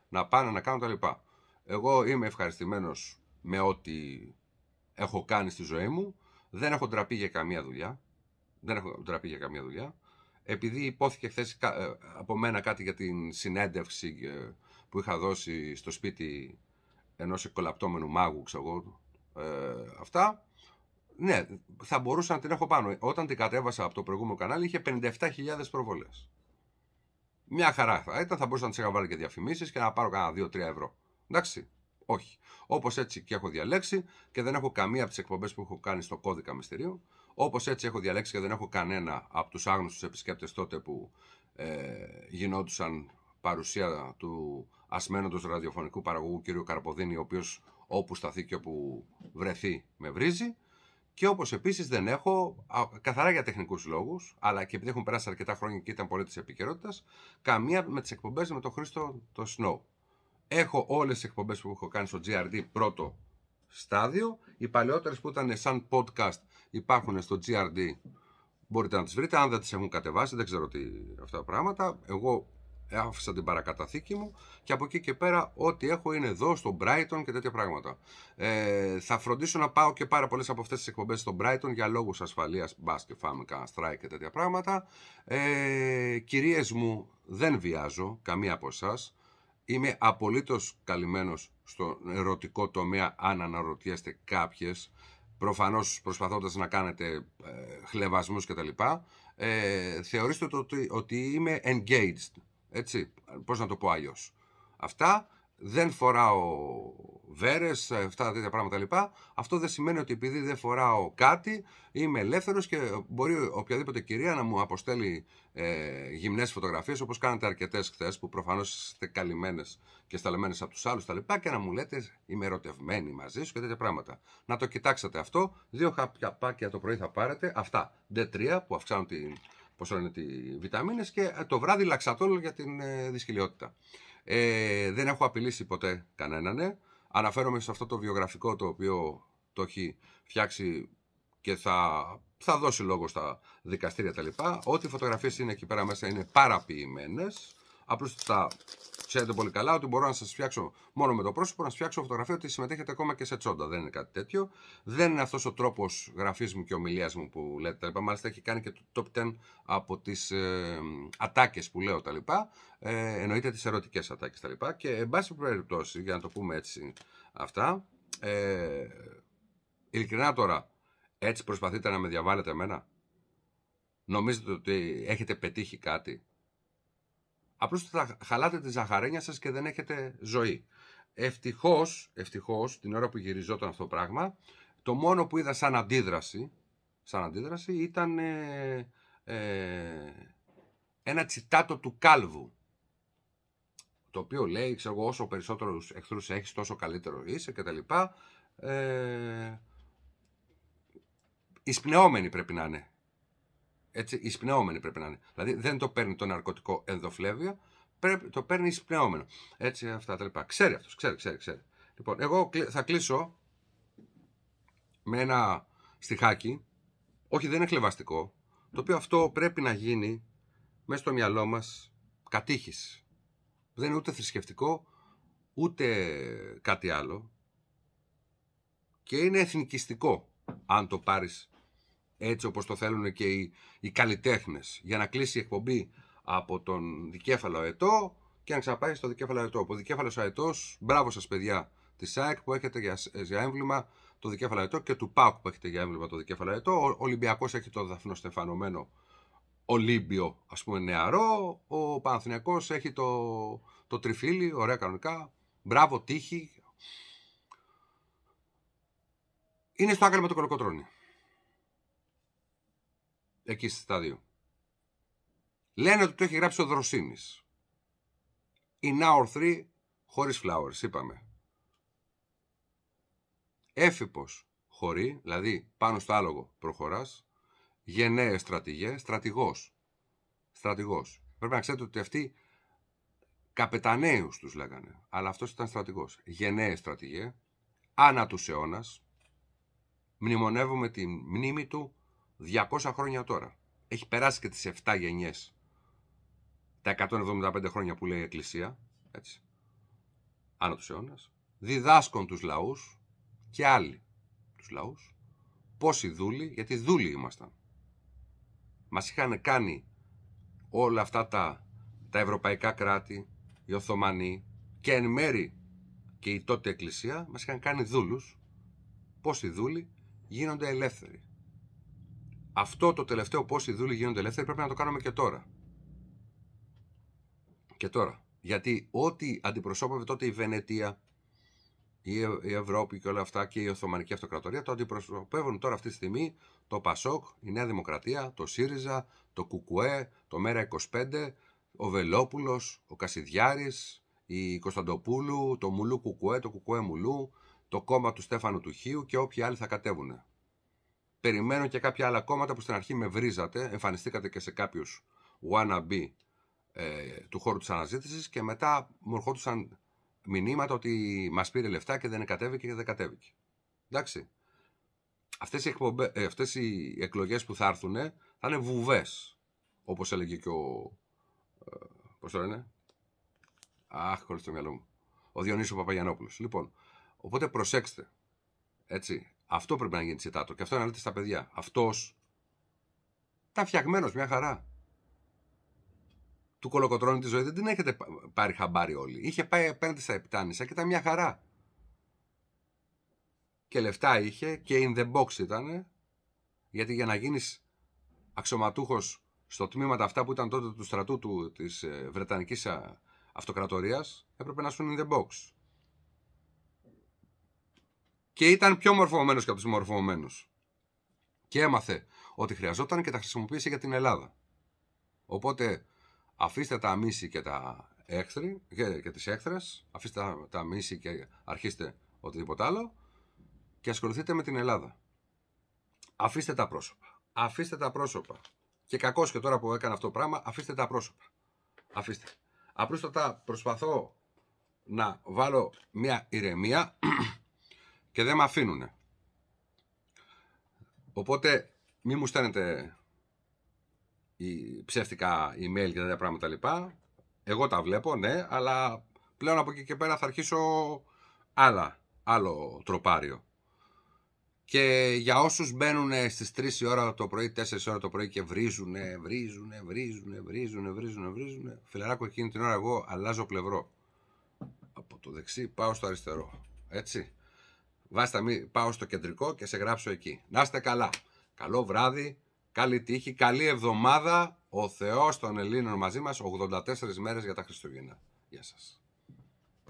να πάνε να κάνουν τα λοιπά. Εγώ είμαι ευχαριστημένος με ό,τι έχω κάνει στη ζωή μου. Δεν έχω ντραπεί για καμία δουλειά. Δεν έχω ντραπεί για καμία δουλειά. Επειδή υπόθηκε χθες ε, από μένα κάτι για την συνέντευξη ε, που είχα δώσει στο σπίτι ενός εκολαπτώμενου μάγου, ξέρω εγώ, ε, αυτά, ναι, θα μπορούσα να την έχω πάνω. Όταν την κατέβασα από το προηγούμενο κανάλι είχε 57.000 προβολές. Μια χαρά θα ήταν, θα μπορούσα να τις είχα βάλει και διαφημίσεις και να πάρω κανένα 2-3 ευρώ. Εντάξει. Όχι. Όπως έτσι και έχω διαλέξει και δεν έχω καμία από τις εκπομπές που έχω κάνει στο κώδικα μυστηρίου. Όπως έτσι έχω διαλέξει και δεν έχω κανένα από τους άγνωστους επισκέπτες τότε που ε, γινόντουσαν παρουσία του ασμένοντος ραδιοφωνικού παραγωγού κ. Καρποδίνη, ο οποίος όπου σταθεί και όπου βρεθεί με βρίζει. Και όπως επίσης δεν έχω, καθαρά για τεχνικούς λόγους, αλλά και επειδή έχουν περάσει αρκετά χρόνια και ήταν πολύ της επικαιρότητας, καμία με τις εκπομπές με τον Χρήστο το Snow. Έχω όλες τις εκπομπές που έχω κάνει στο GRD πρώτο στάδιο. Οι παλαιότερες που ήταν σαν podcast υπάρχουν στο GRD. Μπορείτε να τις βρείτε. Αν δεν τις έχουν κατεβάσει, δεν ξέρω τι αυτά τα πράγματα. Εγώ άφησα την παρακαταθήκη μου και από εκεί και πέρα ό,τι έχω είναι εδώ στο Brighton και τέτοια πράγματα. Ε, θα φροντίσω να πάω και πάρα πολλές από αυτές τις εκπομπές στο Brighton για λόγους ασφαλείας, μπας και φάμε κανένα strike και τέτοια πράγματα. Ε, κυρίες μου, δεν βιάζω καμία από εσάς. Είμαι απολύτως καλυμμένος στον ερωτικό τομέα αν αναρωτιέστε κάποιες προφανώς προσπαθώντας να κάνετε ε, χλεβασμούς κτλ. Ε, θεωρήστε το ότι είμαι engaged έτσι, πώς να το πω αλλιώς. Αυτά δεν φοράω βέρες, ε, αυτά τα τέτοια πράγματα λοιπά. Αυτό δεν σημαίνει ότι επειδή δεν φοράω κάτι, είμαι ελεύθερος και μπορεί οποιαδήποτε κυρία να μου αποστέλει ε, γυμνές φωτογραφίες όπως κάνατε αρκετές χθες, που προφανώς είστε καλυμμένες και σταλεμένες από τους άλλους τα λοιπά και να μου λέτε είμαι ερωτευμένη μαζί σου και τέτοια πράγματα. Να το κοιτάξετε αυτό. Δύο χαπιαπάκια το πρωί θα πάρετε. Αυτά. D3 που αυξάνουν την πόσο είναι οι βιταμίνες και ε, το βράδυ λαξατόλ για την ε, δυσκολιότητα. Ε, δεν έχω απειλήσει ποτέ κανέναν. Ναι. Αναφέρομαι σε αυτό το βιογραφικό το οποίο το έχει φτιάξει και θα, θα δώσει λόγο στα δικαστήρια τα λοιπά. Ό,τι φωτογραφίες είναι εκεί πέρα μέσα είναι παραποιημένες. Απλώς θα ξέρετε πολύ καλά ότι μπορώ να σας φτιάξω μόνο με το πρόσωπο, να σας φτιάξω φωτογραφία ότι συμμετέχετε ακόμα και σε τσόντα. Δεν είναι κάτι τέτοιο. Δεν είναι αυτός ο τρόπος γραφής μου και ομιλίας μου που λέτε τα λοιπά. Μάλιστα έχει κάνει και το top 10 από τις ε, ατάκες που λέω τα λοιπά. Ε, εννοείται τις ερωτικές ατάκες τα λοιπά. Και εν πάση περιπτώσει, για να το πούμε έτσι αυτά, ε, ειλικρινά τώρα, έτσι προσπαθείτε να με διαβάλλετε εμένα. Νομίζετε ότι έχετε πετύχει κάτι Απλώς θα χαλάτε τη ζαχαρένια σας και δεν έχετε ζωή. Ευτυχώς, ευτυχώς, την ώρα που γυριζόταν αυτό το πράγμα, το μόνο που είδα σαν αντίδραση, σαν αντίδραση ήταν ε, ε, ένα τσιτάτο του Κάλβου. Το οποίο λέει, ξέρω εγώ, όσο περισσότερους εχθρούς έχεις, τόσο καλύτερο είσαι κτλ. Ε, πρέπει να είναι έτσι, εισπνεόμενοι πρέπει να είναι. Δηλαδή δεν το παίρνει το ναρκωτικό ενδοφλέβιο, πρέπει, το παίρνει εισπνεόμενο. Έτσι, αυτά τα λοιπά. Ξέρει αυτός, ξέρει, ξέρει, ξέρει. Λοιπόν, εγώ θα κλείσω με ένα στιχάκι. Όχι, δεν είναι χλεβαστικό. Το οποίο αυτό πρέπει να γίνει μέσα στο μυαλό μας κατήχηση. Δεν είναι ούτε θρησκευτικό, ούτε κάτι άλλο. Και είναι εθνικιστικό, αν το πάρεις έτσι όπως το θέλουν και οι, οι καλλιτέχνες για να κλείσει η εκπομπή από τον δικέφαλο αετό και να ξαναπάει στο δικέφαλο αετό. Ο δικέφαλος αετός, μπράβο σας παιδιά Της ΣΑΕΚ που έχετε για, για έμβλημα το δικέφαλο αετό και του ΠΑΟΚ που έχετε για έμβλημα το δικέφαλο αετό. Ο Ολυμπιακός έχει το δαφνοστεφανωμένο Ολύμπιο, Ας πούμε, νεαρό. Ο Παναθηναϊκός έχει το, το τριφύλι, ωραία κανονικά. Μπράβο, τύχη. Είναι στο το Εκεί στα δύο. Λένε ότι το έχει γράψει ο Δροσίνης. Η Now 3 χωρίς flowers, είπαμε. Έφυπος χωρί, δηλαδή πάνω στο άλογο προχωράς. Γενναίες στρατηγές, στρατηγός. Στρατηγός. Πρέπει να ξέρετε ότι αυτοί καπεταναίους τους λέγανε. Αλλά αυτός ήταν στρατηγός. Γενναίες στρατηγέ, άνα τους αιώνας. Μνημονεύουμε τη μνήμη του 200 χρόνια τώρα. Έχει περάσει και τις 7 γενιές. Τα 175 χρόνια που λέει η Εκκλησία, έτσι, άνω τους αιώνας, διδάσκουν τους λαούς και άλλοι τους λαούς οι δούλοι, γιατί δούλοι ήμασταν. Μας είχαν κάνει όλα αυτά τα, τα ευρωπαϊκά κράτη, οι Οθωμανοί και εν μέρη και η τότε Εκκλησία μας είχαν κάνει δούλους. οι δούλοι γίνονται ελεύθεροι αυτό το τελευταίο οι δούλοι γίνονται ελεύθεροι πρέπει να το κάνουμε και τώρα. Και τώρα. Γιατί ό,τι αντιπροσώπευε τότε η Βενετία, ε, η, Ευρώπη και όλα αυτά και η Οθωμανική Αυτοκρατορία, το αντιπροσωπεύουν τώρα αυτή τη στιγμή το Πασόκ, η Νέα Δημοκρατία, το ΣΥΡΙΖΑ, το ΚΚΕ, το ΜΕΡΑ25, ο Βελόπουλος, ο Κασιδιάρης, η Κωνσταντοπούλου, το Μουλού Κουκουέ, το Κουκουέ Μουλού, το κόμμα του Στέφανου του και όποιοι άλλοι θα κατέβουν. Περιμένω και κάποια άλλα κόμματα που στην αρχή με βρίζατε, εμφανιστήκατε και σε κάποιους wannabe ε, του χώρου της αναζήτησης και μετά μου ερχόντουσαν μηνύματα ότι μας πήρε λεφτά και δεν κατέβηκε και δεν κατέβηκε. Εντάξει. Αυτές οι, εκπομπέ, ε, αυτές οι εκλογές που θα έρθουν θα είναι βουβές, όπως έλεγε και ο... Ε, πώς το λένε? Αχ, χωρίς το μυαλό μου. Ο Διονύσιο Παπαγιανόπουλος. Λοιπόν, οπότε προσέξτε, έτσι, αυτό πρέπει να γίνει τσιτάτο. Και αυτό να λέτε στα παιδιά. Αυτός ήταν φτιαγμένος μια χαρά. Του κολοκοτρώνει τη ζωή δεν την έχετε πάρει χαμπάρι όλοι. Είχε πάει απέναντι στα επιτάνησα και ήταν μια χαρά. Και λεφτά είχε και in the box ήταν. Γιατί για να γίνεις αξιωματούχος στο τμήμα αυτά που ήταν τότε του στρατού του, της ε, Βρετανικής Αυτοκρατορίας έπρεπε να σου in the box και ήταν πιο μορφωμένος και από τους μορφωμένους. Και έμαθε ότι χρειαζόταν και τα χρησιμοποίησε για την Ελλάδα. Οπότε αφήστε τα μίση και τα έχθρη και, τις έχθρες, αφήστε τα, τα μίση και αρχίστε οτιδήποτε άλλο και ασχοληθείτε με την Ελλάδα. Αφήστε τα πρόσωπα. Αφήστε τα πρόσωπα. Και κακός και τώρα που έκανα αυτό το πράγμα, αφήστε τα πρόσωπα. Αφήστε. Απλούστατα προσπαθώ να βάλω μια ηρεμία και δεν με αφήνουν. Οπότε μη μου στέλνετε η ψεύτικα email και τέτοια πράγματα λοιπά. Εγώ τα βλέπω, ναι, αλλά πλέον από εκεί και πέρα θα αρχίσω άλλα, άλλο τροπάριο. Και για όσους μπαίνουν στις 3 η ώρα το πρωί, 4 η ώρα το πρωί και βρίζουν, βρίζουν, βρίζουν, βρίζουν, βρίζουν, βρίζουν, Φιλεράκο εκείνη την ώρα εγώ αλλάζω πλευρό. Από το δεξί πάω στο αριστερό. Έτσι. Βάστα μη πάω στο κεντρικό και σε γράψω εκεί. Να είστε καλά. Καλό βράδυ, καλή τύχη, καλή εβδομάδα. Ο Θεός των Ελλήνων μαζί μας, 84 μέρες για τα Χριστούγεννα. Γεια σας.